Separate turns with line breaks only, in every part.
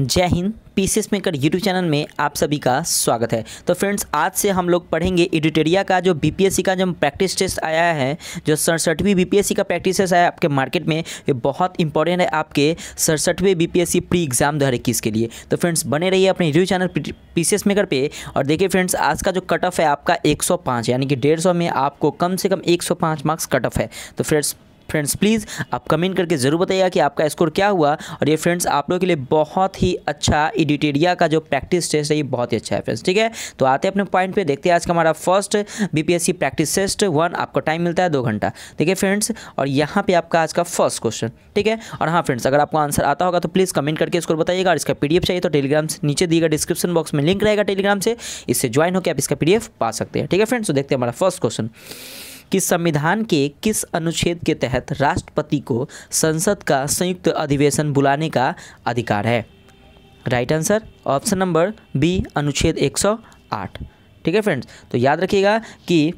जय हिंद P C S maker YouTube channel में आप सभी का स्वागत है तो फ्रेंड्स आज से हम लोग पढ़ेंगे एडिटेरिया का जो सी का जो प्रैक्टिस टेस्ट आया है जो सड़सठवीं सी का प्रैक्टिस टेस्ट आया आपके मार्केट में ये बहुत इंपॉर्टेंट है आपके सड़सठवीं सी प्री एग्जाम दो हजार इक्कीस के लिए तो फ्रेंड्स बने रहिए अपने YouTube channel P S maker पे और देखिए फ्रेंड्स आज का जो कट ऑफ है आपका एक यानी कि डेढ़ में आपको कम से कम एक मार्क्स कट ऑफ है तो फ्रेंड्स फ्रेंड्स प्लीज़ आप कमेंट करके ज़रूर बताइएगा कि आपका स्कोर क्या हुआ और ये फ्रेंड्स आप लोगों के लिए बहुत ही अच्छा एडिटेरिया का जो प्रैक्टिस टेस्ट है ये बहुत ही अच्छा है फ्रेंड्स ठीक है तो आते हैं अपने पॉइंट पे देखते हैं आज का हमारा first BPSC practice test one आपको टाइम मिलता है दो घंटा ठीक है फ्रेंड्स और यहाँ पर आपका आज का फर्स्ट क्वेश्चन ठीक है और हाँ फ्रेंड्स अगर आपको आंसर आता होगा तो प्लीज़ कमेंट करके स्कोर बताइएगा और इसका पी चाहिए तो टेलीग्राम से नीचे दिएगा डिस्क्रिप्शन बॉक्स में लिंक रहेगा टेलीग्राम से इससे ज्वाइन होकर आप इसका पी पा सकते हैं ठीक है फ्रेंड्स तो देखते हैं हमारा फर्स्ट क्वेश्चन कि संविधान के किस अनुच्छेद के तहत राष्ट्रपति को संसद का संयुक्त अधिवेशन बुलाने का अधिकार है right answer option number B अनुच्छेद 108 ठीक है फ्रेंड्स तो याद रखिएगा कि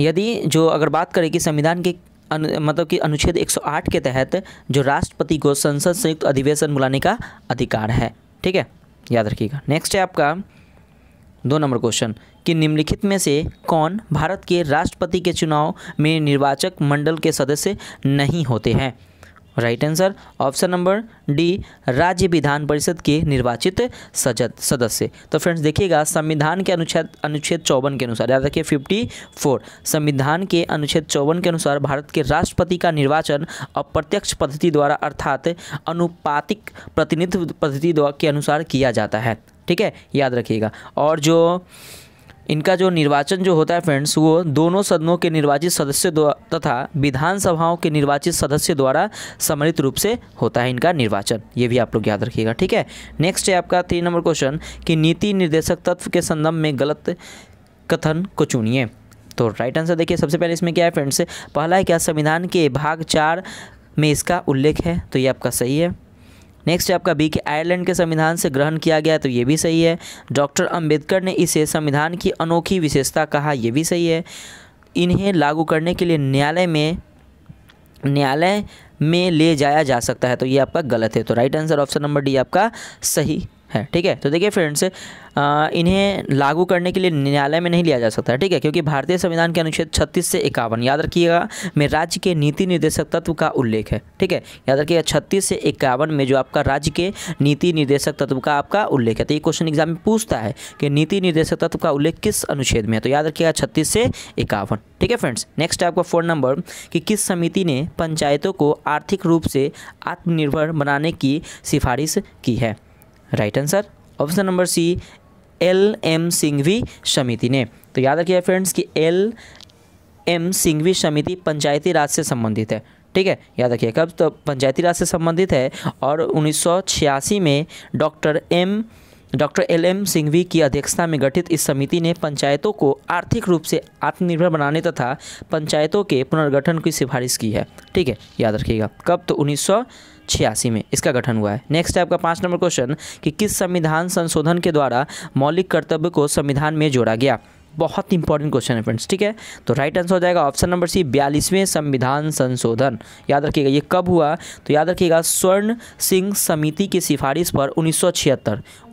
यदि जो अगर बात करें कि संविधान के अनु, मतलब कि अनुच्छेद 108 के तहत जो राष्ट्रपति को संसद संयुक्त अधिवेशन बुलाने का अधिकार है ठीक है याद रखिएगा नेक्स्ट है आपका दो नंबर क्वेश्चन कि निम्नलिखित में से कौन भारत के राष्ट्रपति के चुनाव में निर्वाचक मंडल के सदस्य नहीं होते हैं right answer option number D राज्य विधान परिषद के निर्वाचित सदस्य तो फ्रेंड्स देखिएगा संविधान के अनुच्छेद अनुच्छेद चौवन के अनुसार याद रखिए फिफ्टी फोर संविधान के अनुच्छेद चौवन के अनुसार भारत के राष्ट्रपति का निर्वाचन अप्रत्यक्ष पद्धति द्वारा अर्थात अनुपातिक प्रतिनिधित्व पद्धति के अनुसार किया जाता है ठीक है याद रखिएगा और जो इनका जो निर्वाचन जो होता है फ्रेंड्स वो दोनों सदनों के निर्वाचित सदस्य तथा विधानसभाओं के निर्वाचित सदस्य द्वारा सम्मिलित रूप से होता है इनका निर्वाचन ये भी आप लोग याद रखिएगा ठीक है नेक्स्ट है आपका तीन नंबर क्वेश्चन कि नीति निर्देशक तत्व के संदर्भ में गलत कथन को चुनिए तो राइट आंसर देखिए सबसे पहले इसमें क्या है फ्रेंड्स पहला है क्या संविधान के भाग चार में इसका उल्लेख है तो ये आपका सही है नेक्स्ट है आपका बी के आयरलैंड के संविधान से ग्रहण किया गया तो ये भी सही है डॉक्टर अंबेडकर ने इसे संविधान की अनोखी विशेषता कहा यह भी सही है इन्हें लागू करने के लिए न्यायालय में न्यायालय में ले जाया जा सकता है तो ये आपका गलत है तो right answer option number D आपका सही है ठीक है तो देखिए फ्रेंड्स इन्हें लागू करने के लिए न्यायालय में नहीं लिया जा सकता ठीक है क्योंकि भारतीय संविधान के अनुच्छेद छत्तीस से इक्यावन याद रखिएगा में राज्य के नीति निर्देशक तत्व का उल्लेख है ठीक है याद रखिएगा छत्तीस से इक्यावन में जो आपका राज्य के नीति निर्देशक तत्व का आपका उल्लेख है तो ये क्वेश्चन एग्जाम में पूछता है कि नीति निर्देशक तत्व का उल्लेख किस अनुच्छेद में है तो याद रखिएगा छत्तीस से इक्यावन ठीक है फ्रेंड्स नेक्स्ट आपका फोन नंबर कि किस समिति ने पंचायतों को आर्थिक रूप से आत्मनिर्भर बनाने की सिफारिश की है right answer option number C L M Singhvi समिति ने तो याद रखिए फ्रेंड्स कि एल एम सिंघवी समिति पंचायती राज से संबंधित है ठीक है याद रखिए कब तो पंचायती राज से संबंधित है और 1986 में doctor M doctor L M Singhvi की अध्यक्षता में गठित इस समिति ने पंचायतों को आर्थिक रूप से आत्मनिर्भर बनाने तथा पंचायतों के पुनर्गठन की सिफारिश की है ठीक है याद रखिएगा कब तो उन्नीस छियासी में इसका गठन हुआ है नेक्स्ट है आपका पाँच नंबर क्वेश्चन कि किस संविधान संशोधन के द्वारा मौलिक कर्तव्य को संविधान में जोड़ा गया बहुत इंपॉर्टेंट क्वेश्चन है फ्रेंड्स ठीक है तो राइट आंसर हो जाएगा ऑप्शन नंबर सी बयालीसवें संविधान संशोधन याद रखिएगा ये कब हुआ तो याद रखिएगा स्वर्ण सिंह समिति की सिफारिश पर उन्नीस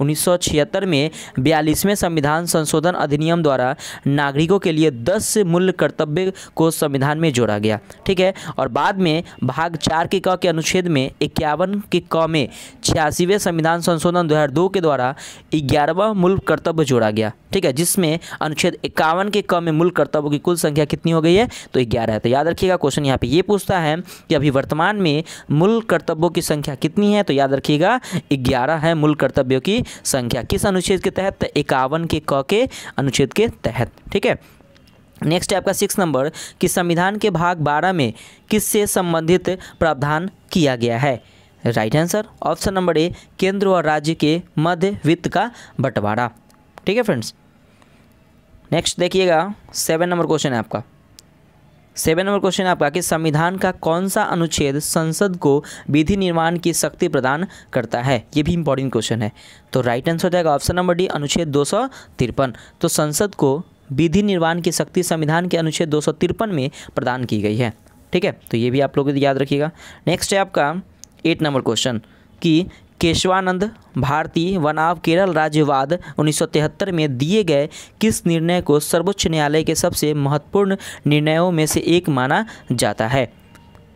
1976 में बयालीसवें संविधान संशोधन अधिनियम द्वारा नागरिकों के लिए दस मूल्य कर्तव्य को संविधान में जोड़ा गया ठीक है और बाद में भाग चार के क के अनुच्छेद में इक्यावन के क में छियासीवें संविधान संशोधन दो के द्वारा ग्यारहवा मूल कर्तव्य जोड़ा गया ठीक है जिसमें अनुच्छेद इक्यावन के क में मूल कर्तव्यों की कुल संख्या कितनी हो गई है तो ग्यारह है तो याद रखिएगा क्वेश्चन यहाँ पे ये पूछता है कि अभी वर्तमान में मूल कर्तव्यों की संख्या कितनी है तो याद रखिएगा ग्यारह है मूल कर्तव्यों की संख्या किस अनुच्छेद के तहत तो इक्यावन के क के अनुच्छेद के तहत ठीक है नेक्स्ट है आपका सिक्स नंबर कि संविधान के भाग बारह में किससे संबंधित प्रावधान किया गया है right answer option number A केंद्र और राज्य के मध्य वित्त का बंटवारा ठीक है फ्रेंड्स नेक्स्ट देखिएगा सेवन नंबर क्वेश्चन है आपका सेवन नंबर क्वेश्चन है आपका कि संविधान का कौन सा अनुच्छेद संसद को विधि निर्माण की शक्ति प्रदान करता है ये भी इंपॉर्टेंट क्वेश्चन है तो राइट आंसर हो जाएगा ऑप्शन नंबर डी अनुच्छेद दो तो संसद को विधि निर्माण की शक्ति संविधान के अनुच्छेद दो में प्रदान की गई है ठीक है तो ये भी आप लोग याद रखिएगा नेक्स्ट है आपका एट नंबर क्वेश्चन कि केशवानंद भारती वनाव केरल राज्यवाद 1973 में दिए गए किस निर्णय को सर्वोच्च न्यायालय के सबसे महत्वपूर्ण निर्णयों में से एक माना जाता है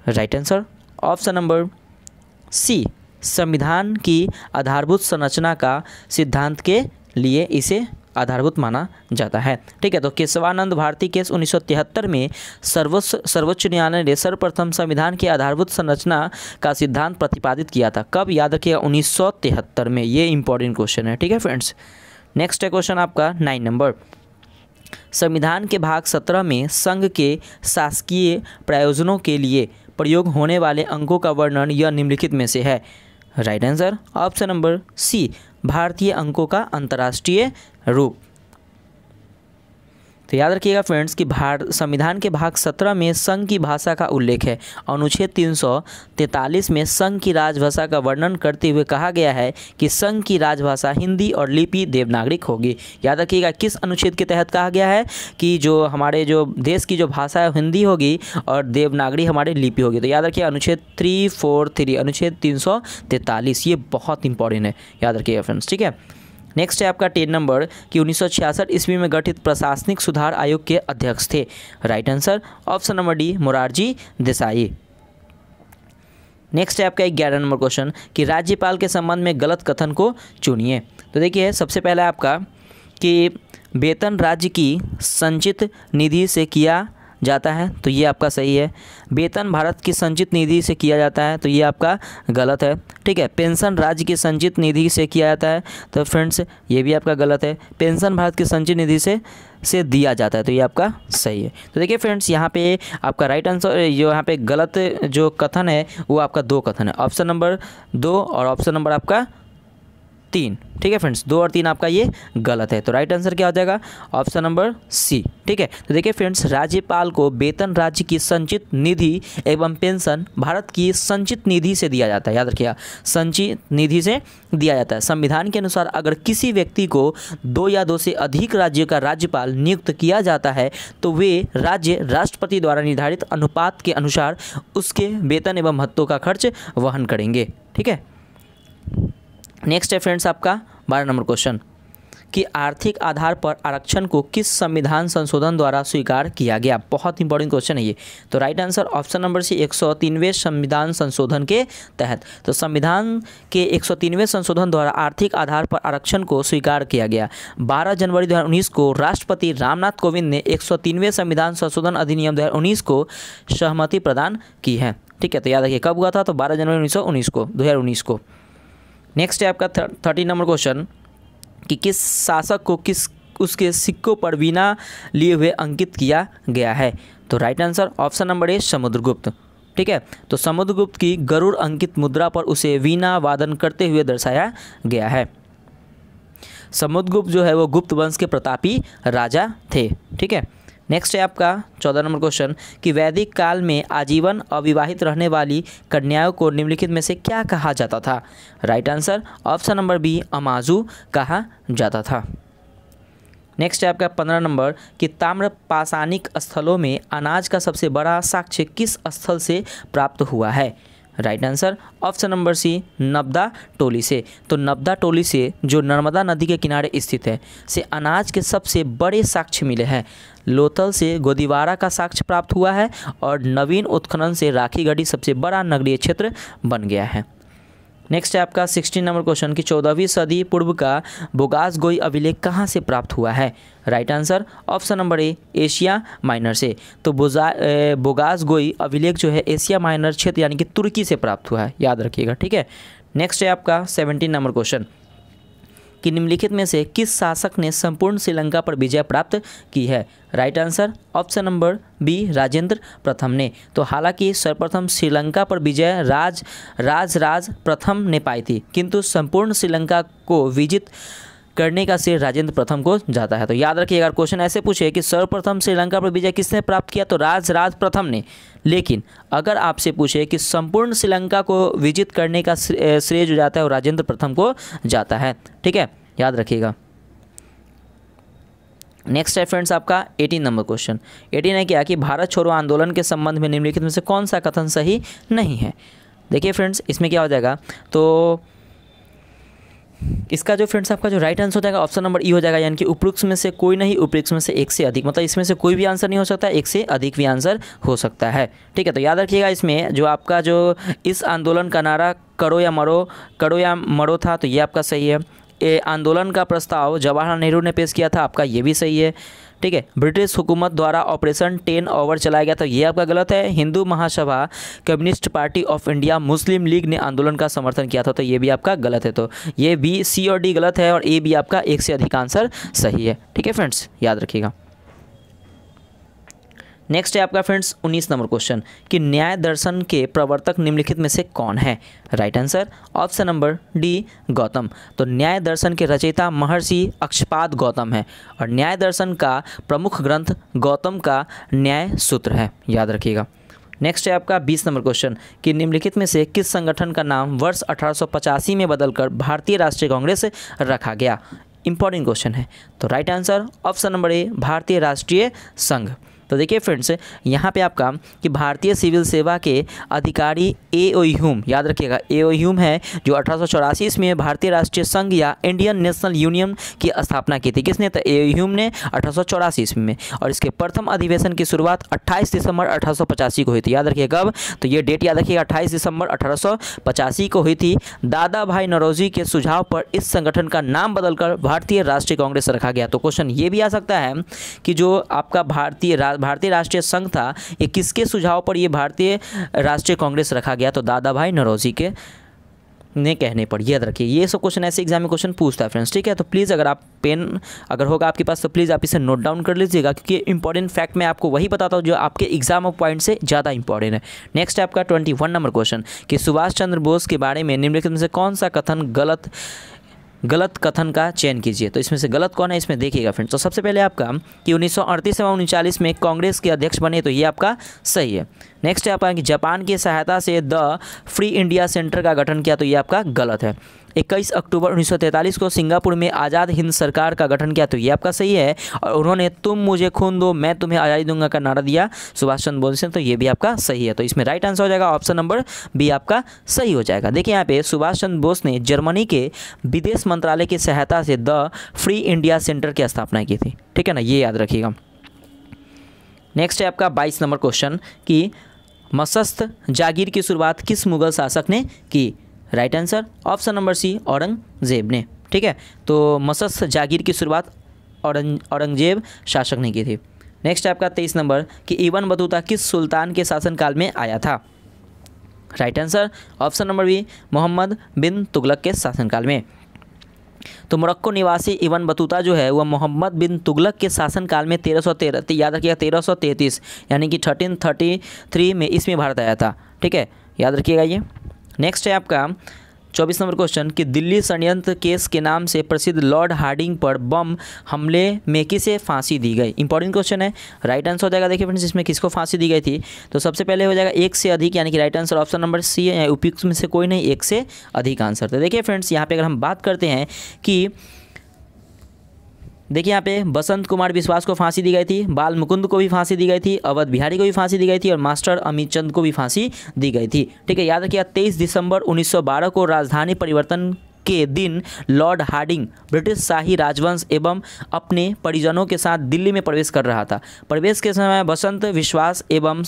right answer option number C संविधान की आधारभूत संरचना का सिद्धांत के लिए इसे आधारभूत माना जाता है ठीक है तो केशवानंद भारती केस 1973 में सर्वोच्च सर्वोच्च न्यायालय ने सर्वप्रथम संविधान की आधारभूत संरचना का सिद्धांत प्रतिपादित किया था कब याद रखिएगा उन्नीस में ये इंपॉर्टेंट क्वेश्चन है ठीक है फ्रेंड्स नेक्स्ट है क्वेश्चन आपका नाइन नंबर संविधान के भाग सत्रह में संघ के शासकीय प्रयोजनों के लिए प्रयोग होने वाले अंकों का वर्णन यह निम्नलिखित में से है right answer option number C भारतीय अंकों का अंतर्राष्ट्रीय रूप तो याद रखिएगा फ्रेंड्स कि भारत संविधान के भाग सत्रह में संघ की भाषा का उल्लेख है अनुच्छेद 343 में संघ की राजभाषा का वर्णन करते हुए कहा गया है कि संघ की राजभाषा हिंदी और लिपि देवनागरिक होगी याद रखिएगा किस अनुच्छेद के तहत कहा गया है कि जो हमारे जो देश की जो भाषा है हिंदी होगी और देवनागरी हमारे लिपि होगी तो याद रखिए अनुच्छेद थ्री फोर थ्री अनुच्छेद तीन ये बहुत इंपॉर्टेंट है याद रखिएगा फ्रेंड्स ठीक है नेक्स्ट है आपका टेन नंबर कि उन्नीस ईस्वी में गठित प्रशासनिक सुधार आयोग के अध्यक्ष थे right answer option number D Morarji Desai next है आपका ग्यारह नंबर क्वेश्चन कि राज्यपाल के संबंध में गलत कथन को चुनिए तो देखिए सबसे पहला आपका कि वेतन राज्य की संचित निधि से किया जाता है तो ये आपका सही है वेतन भारत की संचित निधि से किया जाता है तो ये आपका गलत है ठीक है पेंशन राज्य की संचित निधि से किया जाता है तो फ्रेंड्स ये भी आपका गलत है पेंशन भारत की संचित निधि से से दिया जाता है तो ये आपका सही है तो देखिए फ्रेंड्स यहाँ पे आपका राइट आंसर जो यहाँ पे गलत जो कथन है वो आपका दो कथन है ऑप्शन नंबर दो और ऑप्शन नंबर आपका तीन ठीक है फ्रेंड्स दो और तीन आपका ये गलत है तो राइट आंसर क्या हो जाएगा ऑप्शन नंबर सी ठीक है तो देखिए फ्रेंड्स राज्यपाल को वेतन राज्य की संचित निधि एवं पेंशन भारत की संचित निधि से दिया जाता है याद रखिएगा संचित निधि से दिया जाता है संविधान के अनुसार अगर किसी व्यक्ति को दो या दो से अधिक राज्य का राज्यपाल नियुक्त किया जाता है तो वे राज्य राष्ट्रपति द्वारा निर्धारित अनुपात के अनुसार उसके वेतन एवं भत्तों का खर्च वहन करेंगे ठीक है नेक्स्ट है फ्रेंड्स आपका बारह नंबर क्वेश्चन कि आर्थिक आधार पर आरक्षण को किस संविधान संशोधन द्वारा स्वीकार किया गया बहुत इंपॉर्टेंट क्वेश्चन है ये तो right answer option number C एक सौ संविधान संशोधन के तहत तो संविधान के एक सौ संशोधन द्वारा आर्थिक आधार पर आरक्षण को स्वीकार किया गया 12 जनवरी 2019 को राष्ट्रपति रामनाथ कोविंद ने एक संविधान संशोधन अधिनियम दो को सहमति प्रदान की है ठीक है तो याद रखिए कब हुआ था तो बारह जनवरी उन्नीस को दो को नेक्स्ट है आपका थर्टी नंबर क्वेश्चन कि किस शासक को किस उसके सिक्कों पर बिना लिए हुए अंकित किया गया है तो right answer option number A Samudragupta ठीक है तो समुद्रगुप्त की गरुड़ अंकित मुद्रा पर उसे वीणा वादन करते हुए दर्शाया गया है समुद्रगुप्त जो है वो गुप्त वंश के प्रतापी राजा थे ठीक है नेक्स्ट है आपका चौदह नंबर क्वेश्चन कि वैदिक काल में आजीवन अविवाहित रहने वाली कन्याओं को निम्नलिखित में से क्या कहा जाता था right answer option number B अमाजू कहा जाता था नेक्स्ट है आपका पंद्रह नंबर कि ताम्र पाषाणिक स्थलों में अनाज का सबसे बड़ा साक्ष्य किस स्थल से प्राप्त हुआ है right answer option number C Navdatoli से तो नब्दा टोली से जो नर्मदा नदी के किनारे स्थित है से अनाज के सबसे बड़े साक्ष्य मिले हैं लोथल से गोदीवारा का साक्ष्य प्राप्त हुआ है और नवीन उत्खनन से राखीगढ़ी सबसे बड़ा नगरीय क्षेत्र बन गया है नेक्स्ट है आपका सिक्सटीन नंबर क्वेश्चन कि चौदहवीं सदी पूर्व का बोगास गोई अभिलेख कहाँ से प्राप्त हुआ है right answer option number A Asia minor से तो बोगास गोई अभिलेख जो है एशिया माइनर क्षेत्र यानी कि तुर्की से प्राप्त हुआ है याद रखिएगा ठीक है नेक्स्ट है आपका सेवनटीन नंबर क्वेश्चन कि निम्नलिखित में से किस शासक ने संपूर्ण श्रीलंका पर विजय प्राप्त की है right answer option number B Rajendra प्रथम ने तो हालांकि सर्वप्रथम श्रीलंका पर विजय राज राज राज प्रथम ने पाई थी किंतु संपूर्ण श्रीलंका को विजित करने का श्रेय राजेंद्र प्रथम को जाता है तो याद रखिए अगर क्वेश्चन ऐसे पूछे कि सर्वप्रथम श्रीलंका पर विजय किसने प्राप्त किया तो राज राज प्रथम ने लेकिन अगर आपसे पूछे कि संपूर्ण श्रीलंका को विजित करने का श्रेय जो जाता है वो राजेंद्र प्रथम को जाता है ठीक है याद रखिएगा नेक्स्ट है फ्रेंड्स आपका 18 नंबर क्वेश्चन 18 है क्या कि भारत छोड़ो आंदोलन के संबंध में निम्नलिखित में से कौन सा कथन सही नहीं है देखिए फ्रेंड्स इसमें क्या हो जाएगा तो इसका जो फ्रेंड्स आपका जो राइट आंसर हो जाएगा ऑप्शन नंबर ई हो जाएगा यानी कि उपरुक्ष में से कोई नहीं उपरुक्ष में से एक से अधिक मतलब इसमें से कोई भी आंसर नहीं हो सकता एक से अधिक भी आंसर हो सकता है ठीक है तो याद रखिएगा इसमें जो आपका जो इस आंदोलन का नारा करो या मरो करो या मरो था तो ये आपका सही है ए आंदोलन का प्रस्ताव जवाहरलाल नेहरू ने पेश किया था आपका ये भी सही है ठीक है ब्रिटिश हुकूमत द्वारा ऑपरेशन टेन ओवर चलाया गया था ये आपका गलत है Hindu Mahasabha Communist Party of India Muslim League ने आंदोलन का समर्थन किया था तो ये भी आपका गलत है तो ये बी सी और डी गलत है और ए भी आपका एक से अधिक आंसर सही है ठीक है फ्रेंड्स याद रखिएगा नेक्स्ट है आपका फ्रेंड्स 19 नंबर क्वेश्चन कि न्याय दर्शन के प्रवर्तक निम्नलिखित में से कौन है right answer option number D Gautam तो न्याय दर्शन के रचयिता महर्षि अक्षपाद गौतम है और न्याय दर्शन का प्रमुख ग्रंथ गौतम का न्याय सूत्र है याद रखिएगा नेक्स्ट है आपका 20 नंबर क्वेश्चन कि निम्नलिखित में से किस संगठन का नाम वर्ष अठारह में बदलकर भारतीय राष्ट्रीय कांग्रेस रखा गया इंपॉर्टेंट क्वेश्चन है तो right answer option number A Bharatiya Rashtriya संघ तो देखिए फ्रेंड्स यहाँ पे आपका कि भारतीय सिविल सेवा के अधिकारी ए ओ ह्यूम याद रखिएगा ए ओ ह्यूम है जो अठारह ईस्वी में भारतीय राष्ट्रीय संघ या इंडियन नेशनल यूनियन की स्थापना की थी किसने तो ए ओ ह्यूम ने अठारह ईस्वी में और इसके प्रथम अधिवेशन की शुरुआत अट्ठाईस दिसंबर अठारह को हुई थी याद रखिए कब तो ये डेट याद रखिएगा अट्ठाईस दिसंबर अठारह को हुई थी दादा भाई नरोजी के सुझाव पर इस संगठन का नाम बदलकर भारतीय राष्ट्रीय कांग्रेस रखा गया तो क्वेश्चन ये भी आ सकता है कि जो आपका भारतीय भारतीय राष्ट्रीय संघ था ये किसके सुझाव पर ये भारतीय राष्ट्रीय कांग्रेस रखा गया तो दादा भाई नरोजी के ने कहने पर याद रखिए ये सब क्वेश्चन ऐसे एग्जाम में क्वेश्चन पूछता है फ्रेंड्स ठीक है तो प्लीज़ अगर आप पेन अगर होगा आपके पास तो प्लीज़ आप इसे नोट डाउन कर लीजिएगा क्योंकि इंपॉर्टेंट फैक्ट मैं आपको वही बताता हूँ जो आपके एग्जाम ऑफ पॉइंट से ज़्यादा इंपॉर्टेंट है नेक्स्ट है आपका ट्वेंटी नंबर क्वेश्चन कि सुभाष चंद्र बोस के बारे में निम्नलिखित में से कौन सा कथन गलत गलत कथन का चयन कीजिए तो इसमें से गलत कौन है इसमें देखिएगा फ्रेंड्स तो सबसे पहले आपका कि उन्नीस एवं उनचालीस में कांग्रेस के अध्यक्ष बने तो ये आपका सही है नेक्स्ट है आपका कि जापान की सहायता से द फ्री इंडिया सेंटर का गठन किया तो ये आपका गलत है इक्कीस अक्टूबर उन्नीस को सिंगापुर में आज़ाद हिंद सरकार का गठन किया तो ये आपका सही है और उन्होंने तुम मुझे खून दो मैं तुम्हें आज़ादी दूंगा का नारा दिया सुभाष चंद्र बोस ने तो ये भी आपका सही है तो इसमें राइट आंसर हो जाएगा ऑप्शन नंबर बी आपका सही हो जाएगा देखिए यहाँ पे सुभाष चंद्र बोस ने जर्मनी के विदेश मंत्रालय की सहायता से द फ्री इंडिया सेंटर की स्थापना की थी ठीक है ना ये याद रखिएगा नेक्स्ट है आपका बाईस नंबर क्वेश्चन कि मसस्त जागीर की शुरुआत किस मुगल शासक ने की right answer option number C Aurangzeb ने ठीक है तो मसस जागीर की शुरुआत औरंग औरंगजेब शासक ने की थी नेक्स्ट आपका तेईस नंबर कि ईवन बतूता किस सुल्तान के शासनकाल में आया था right answer option number B Mohammad bin Tughlaq के शासनकाल में तो मोरक्को निवासी इवन बतूता जो है वह मोहम्मद बिन तुगलक के शासनकाल में तेरह सौ तेरह याद रखिएगा तेरह सौ तैंतीस यानी कि थर्टीन थर्टी थ्री में इसमें भारत आया था ठीक है याद रखिएगा ये नेक्स्ट है आपका चौबीस नंबर क्वेश्चन कि दिल्ली षडयंत्र केस के नाम से प्रसिद्ध लॉर्ड हार्डिंग पर बम हमले में किसे फांसी दी गई इंपॉर्टेंट क्वेश्चन है राइट आंसर हो जाएगा देखिए फ्रेंड्स इसमें किसको फांसी दी गई थी तो सबसे पहले हो जाएगा एक से अधिक यानी कि right answer option number C है उपयुक्त में से कोई नहीं एक से अधिक आंसर तो देखिए फ्रेंड्स यहाँ पर अगर हम बात करते हैं कि देखिए यहाँ पे बसंत कुमार विश्वास को फांसी दी गई थी बाल मुकुंद को भी फांसी दी गई थी अवध बिहारी को भी फांसी दी गई थी और मास्टर अमित चंद को भी फांसी दी गई थी ठीक है याद रखिए तेईस दिसंबर 1912 को राजधानी परिवर्तन के दिन लॉर्ड हार्डिंग ब्रिटिश शाही राजवंश एवं अपने परिजनों के साथ दिल्ली में प्रवेश कर रहा था प्रवेश के समय बसंत विश्वास एवं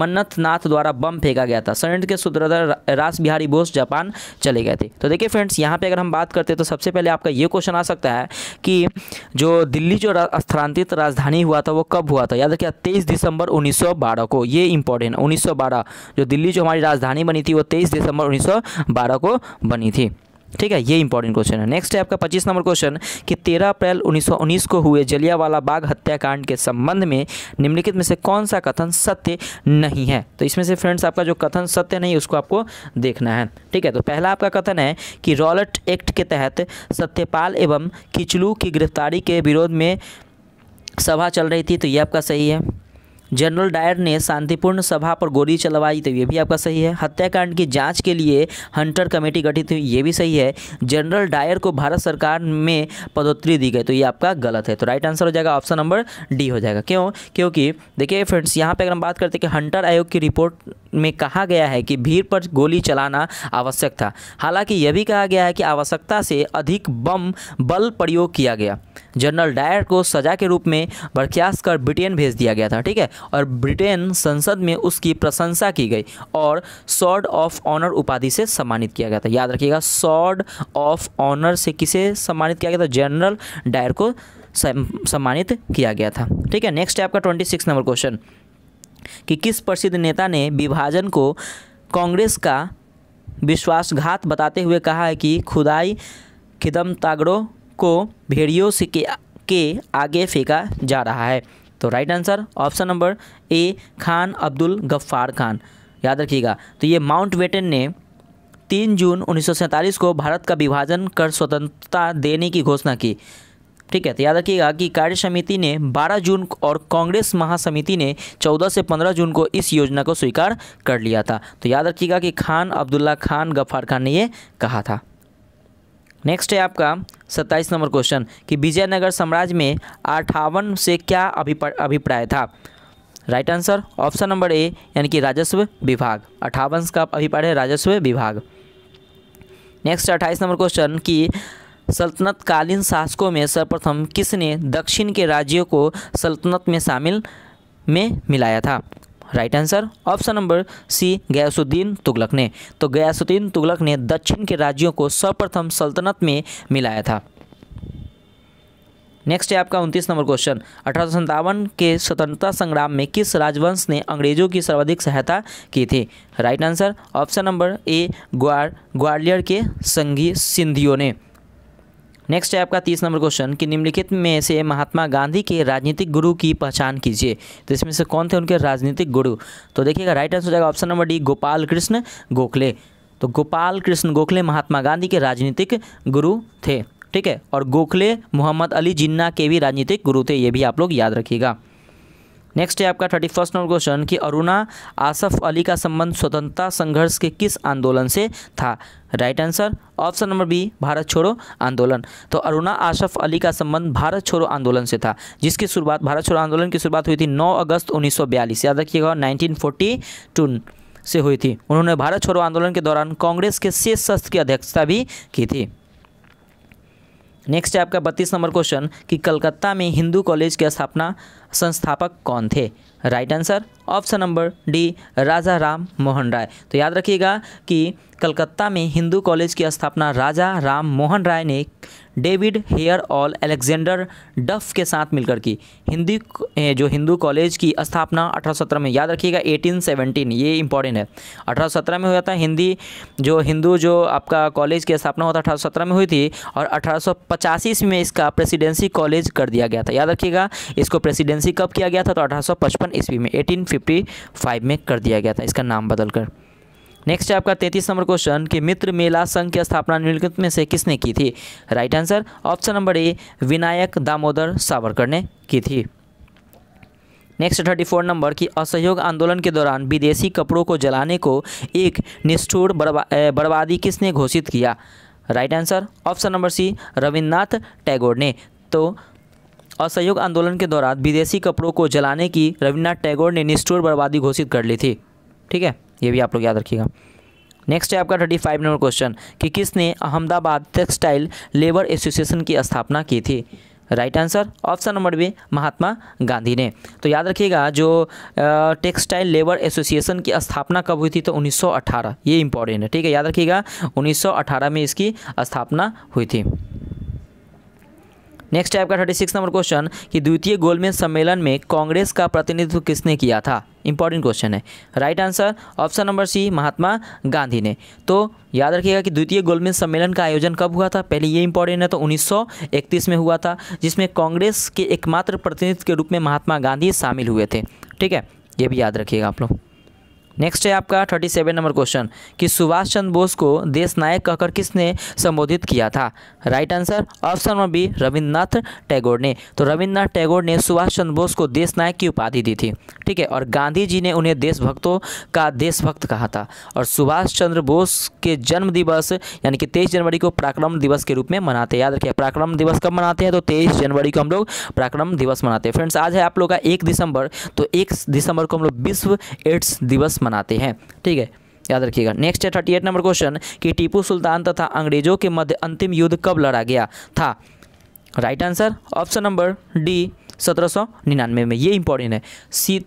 मन्नत नाथ द्वारा बम फेंका गया था संयुक्त के सूत्रधार रास बिहारी बोस जापान चले गए थे तो देखिए फ्रेंड्स यहाँ पे अगर हम बात करते हैं तो सबसे पहले आपका ये क्वेश्चन आ सकता है कि जो दिल्ली जो स्थानांतरित राजधानी हुआ था वो कब हुआ था याद रखिए तेईस दिसंबर उन्नीस को ये इंपॉर्टेंट उन्नीस जो दिल्ली जो हमारी राजधानी बनी थी वो तेईस दिसंबर उन्नीस को बनी थी ठीक है ये इंपॉर्टेंट क्वेश्चन है नेक्स्ट है आपका पच्चीस नंबर क्वेश्चन कि तेरह अप्रैल 1919 को हुए जलियावाला बाग हत्याकांड के संबंध में निम्नलिखित में से कौन सा कथन सत्य नहीं है तो इसमें से फ्रेंड्स आपका जो कथन सत्य नहीं उसको आपको देखना है ठीक है तो पहला आपका कथन है कि रॉलट एक्ट के तहत सत्यपाल एवं किचलू की गिरफ्तारी के विरोध में सभा चल रही थी तो ये आपका सही है जनरल डायर ने शांतिपूर्ण सभा पर गोली चलवाई तो ये भी आपका सही है हत्याकांड की जाँच के लिए हंटर कमेटी गठित हुई ये भी सही है जनरल डायर को भारत सरकार में पदोत्तरी दी गई तो ये आपका गलत है तो राइट आंसर हो जाएगा ऑप्शन नंबर डी हो जाएगा क्यों क्योंकि देखिए फ्रेंड्स यहाँ पर अगर हम बात करते हैं कि हंटर आयोग की रिपोर्ट में कहा गया है कि भीड़ पर गोली चलाना आवश्यक था हालांकि यह भी कहा गया है कि आवश्यकता से अधिक बम बल प्रयोग किया गया जनरल डायर को सजा के रूप में बर्खास्त कर ब्रिटेन भेज दिया गया था ठीक है और ब्रिटेन संसद में उसकी प्रशंसा की गई और सॉर्ड ऑफ ऑनर उपाधि से सम्मानित किया गया था याद रखिएगा सॉर्ड ऑफ ऑनर से किसे सम्मानित किया गया था जनरल डायर को सम्मानित किया गया था ठीक है नेक्स्ट है आपका ट्वेंटी सिक्स नंबर क्वेश्चन कि किस प्रसिद्ध नेता ने विभाजन को कांग्रेस का विश्वासघात बताते हुए कहा है कि खुदाई खिदम तागड़ो को भेड़ियों से के, के आगे फेंका जा रहा है तो right answer option number A Khan Abdul Ghaffar Khan याद रखिएगा तो ये माउंट वेटन ने तीन जून उन्नीस को भारत का विभाजन कर स्वतंत्रता देने की घोषणा की ठीक है तो याद रखिएगा कि कार्य समिति ने 12 जून और कांग्रेस महासमिति ने 14 से 15 जून को इस योजना को स्वीकार कर लिया था तो याद रखिएगा कि खान अब्दुल्ला खान गफ्फार खान ने ये कहा था नेक्स्ट है आपका सत्ताईस नंबर क्वेश्चन कि विजयनगर साम्राज्य में अठावन से क्या अभिप्राय था right answer option number A यानी कि राजस्व विभाग अठावन का अभिप्राय है राजस्व विभाग नेक्स्ट अट्ठाईस नंबर क्वेश्चन कि सल्तनतकालीन शासकों में सर्वप्रथम किसने दक्षिण के राज्यों को सल्तनत में शामिल में मिलाया था right answer option number C Ghiyasuddin Tughlaq ने तो गयासुद्दीन तुगलक ने दक्षिण के राज्यों को सर्वप्रथम सल्तनत में मिलाया था नेक्स्ट है आपका उनतीस नंबर क्वेश्चन अठारह के स्वतंत्रता संग्राम में किस राजवंश ने अंग्रेजों की सर्वाधिक सहायता की थी right answer option number A ग्वार ग्वालियर के संगी सिंधियों ने नेक्स्ट है आपका तीस नंबर क्वेश्चन कि निम्नलिखित में से महात्मा गांधी के राजनीतिक गुरु की पहचान कीजिए तो इसमें से कौन थे उनके राजनीतिक गुरु तो देखिएगा राइट आंसर हो जाएगा option number D Gopal Krishna Gokhale तो गोपाल कृष्ण गोखले महात्मा गांधी के राजनीतिक गुरु थे ठीक है और गोखले मोहम्मद अली जिन्ना के भी राजनीतिक गुरु थे ये भी आप लोग याद रखिएगा नेक्स्ट है आपका थर्टी फर्स्ट नंबर क्वेश्चन कि अरुणा आसफ अली का संबंध स्वतंत्रता संघर्ष के किस आंदोलन से था right answer option number B Bharat छोड़ो आंदोलन तो अरुणा आसफ अली का संबंध भारत छोड़ो आंदोलन से था जिसकी शुरुआत भारत छोड़ो आंदोलन की शुरुआत हुई थी 9 अगस्त 1942 याद रखिएगा नाइनटीन से हुई थी उन्होंने भारत छोड़ो आंदोलन के दौरान कांग्रेस के शेष शस्त्र की अध्यक्षता भी की थी नेक्स्ट है आपका बत्तीस नंबर क्वेश्चन कि कलकत्ता में हिंदू कॉलेज के स्थापना संस्थापक कौन थे right answer option number D Raja Ram Mohan Roy तो याद रखिएगा कि कलकत्ता में हिंदू कॉलेज की स्थापना राजा राम मोहन राय ने डेविड हेयर ऑल अलेक्जेंडर डफ के साथ मिलकर की हिंदी जो हिंदू कॉलेज की स्थापना अठारह में याद रखिएगा 1817 ये इंपॉर्टेंट है अठारह में हुआ था हिंदी जो हिंदू जो आपका कॉलेज की स्थापना हुआ था अठारह में हुई थी और अठारह में इसका प्रेसिडेंसी कॉलेज कर दिया गया था याद रखिएगा इसको प्रेसिडेंसी कब किया गया था तो अठारह छप्पन ईस्वी में 1855 में कर दिया गया था इसका नाम बदलकर नेक्स्ट है आपका तैंतीस नंबर क्वेश्चन कि मित्र मेला संघ की स्थापना निम्नलिखित में से किसने की थी right answer option number A Vinayak Damodar Savarkar ने की थी नेक्स्ट थर्टी फोर नंबर की असहयोग आंदोलन के दौरान विदेशी कपड़ों को जलाने को एक निष्ठुर बर्बा, बर्बादी किसने घोषित किया right answer option number C Rabindranath Tagore ने तो असहयोग आंदोलन के दौरान विदेशी कपड़ों को जलाने की रविन्द्रनाथ टैगोर ने निष्ठुर बर्बादी घोषित कर ली थी ठीक है ये भी आप लोग याद रखिएगा नेक्स्ट है आपका थर्टी फाइव नंबर क्वेश्चन कि किसने अहमदाबाद टेक्सटाइल लेबर एसोसिएशन की स्थापना की थी right answer option number B Mahatma Gandhi ने तो याद रखिएगा जो टेक्सटाइल लेबर एसोसिएशन की स्थापना कब हुई थी तो 1918 ये इंपॉर्टेंट है ठीक है याद रखिएगा 1918 में इसकी स्थापना हुई थी नेक्स्ट है आपका थर्टी सिक्स नंबर क्वेश्चन कि द्वितीय गोलमेज सम्मेलन में कांग्रेस का प्रतिनिधित्व किसने किया था इंपॉर्टेंट क्वेश्चन है right answer option number C Mahatma Gandhi ने तो याद रखिएगा कि द्वितीय गोलमेज सम्मेलन का आयोजन कब हुआ था पहले ये इंपॉर्टेंट है तो 1931 में हुआ था जिसमें कांग्रेस के एकमात्र प्रतिनिधि के रूप में महात्मा गांधी शामिल हुए थे ठीक है ये भी याद रखिएगा आप लोग नेक्स्ट है आपका थर्टी सेवन नंबर क्वेश्चन कि सुभाष चंद्र बोस को देश नायक कहकर किसने संबोधित किया था right answer option number B Rabindranath Tagore ने तो रविन्द्रनाथ टैगोर ने सुभाष चंद्र बोस को देश नायक की उपाधि दी थी ठीक है और गांधी जी ने उन्हें देशभक्तों का देशभक्त कहा था और सुभाष चंद्र बोस के जन्म दिवस यानी कि तेईस जनवरी को पराक्रम दिवस के रूप में मनाते हैं याद रखिए पराक्रम दिवस कब मनाते हैं तो तेईस जनवरी को हम लोग पराक्रम दिवस मनाते हैं फ्रेंड्स आज है आप लोग का एक दिसंबर तो एक दिसंबर को हम लोग विश्व एड्स दिवस मनाते हैं ठीक है याद रखिएगा नेक्स्ट है थर्टी नंबर क्वेश्चन कि टीपू सुल्तान तथा अंग्रेजों के मध्य अंतिम युद्ध कब लड़ा गया था right answer option number D सत्रह सौ निन्यानवे में ये इंपॉर्टेंट है सी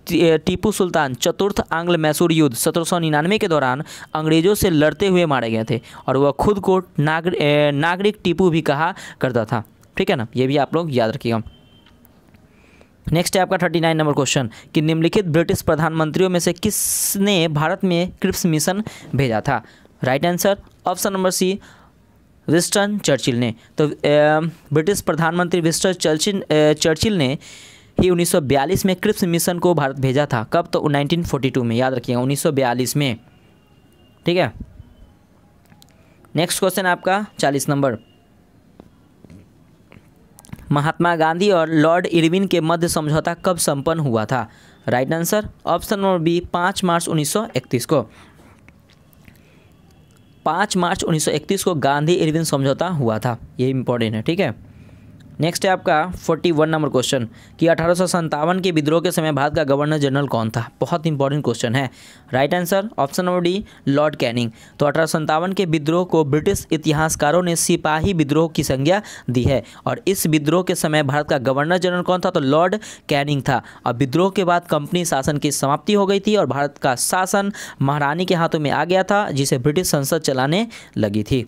टीपू सुल्तान चतुर्थ आंग्ल मैसूर युद्ध सत्रह सौ निन्यानवे के दौरान अंग्रेजों से लड़ते हुए मारे गए थे और वह खुद को नागरिक नागरिक टीपू भी कहा करता था ठीक है ना ये भी आप लोग याद रखिएगा नेक्स्ट है आपका थर्टी नाइन नंबर क्वेश्चन कि निम्नलिखित ब्रिटिश प्रधानमंत्रियों में से किसने भारत में क्रिप्स मिशन भेजा था right answer option number C Winston Churchill ने तो ब्रिटिश प्रधानमंत्री विस्टन चर्चिल चर्चिल ने ही 1942 में क्रिप्स मिशन को भारत भेजा था कब तो 1942 में याद रखिएगा 1942 में ठीक है नेक्स्ट क्वेश्चन आपका 40 नंबर महात्मा गांधी और लॉर्ड इरविन के मध्य समझौता कब संपन्न हुआ था right answer option number B पाँच मार्च 1931 को पाँच मार्च 1931 को गांधी इरविन समझौता हुआ था ये इंपॉर्टेंट है ठीक है नेक्स्ट है आपका 41 नंबर क्वेश्चन कि अठारह के विद्रोह के समय भारत का गवर्नर जनरल कौन था बहुत इंपॉर्टेंट क्वेश्चन है right answer option number D Lord Canning तो अठारह के विद्रोह को ब्रिटिश इतिहासकारों ने सिपाही विद्रोह की संज्ञा दी है और इस विद्रोह के समय भारत का गवर्नर जनरल कौन था तो लॉर्ड कैनिंग था और विद्रोह के बाद कंपनी शासन की समाप्ति हो गई थी और भारत का शासन महारानी के हाथों में आ गया था जिसे ब्रिटिश संसद चलाने लगी थी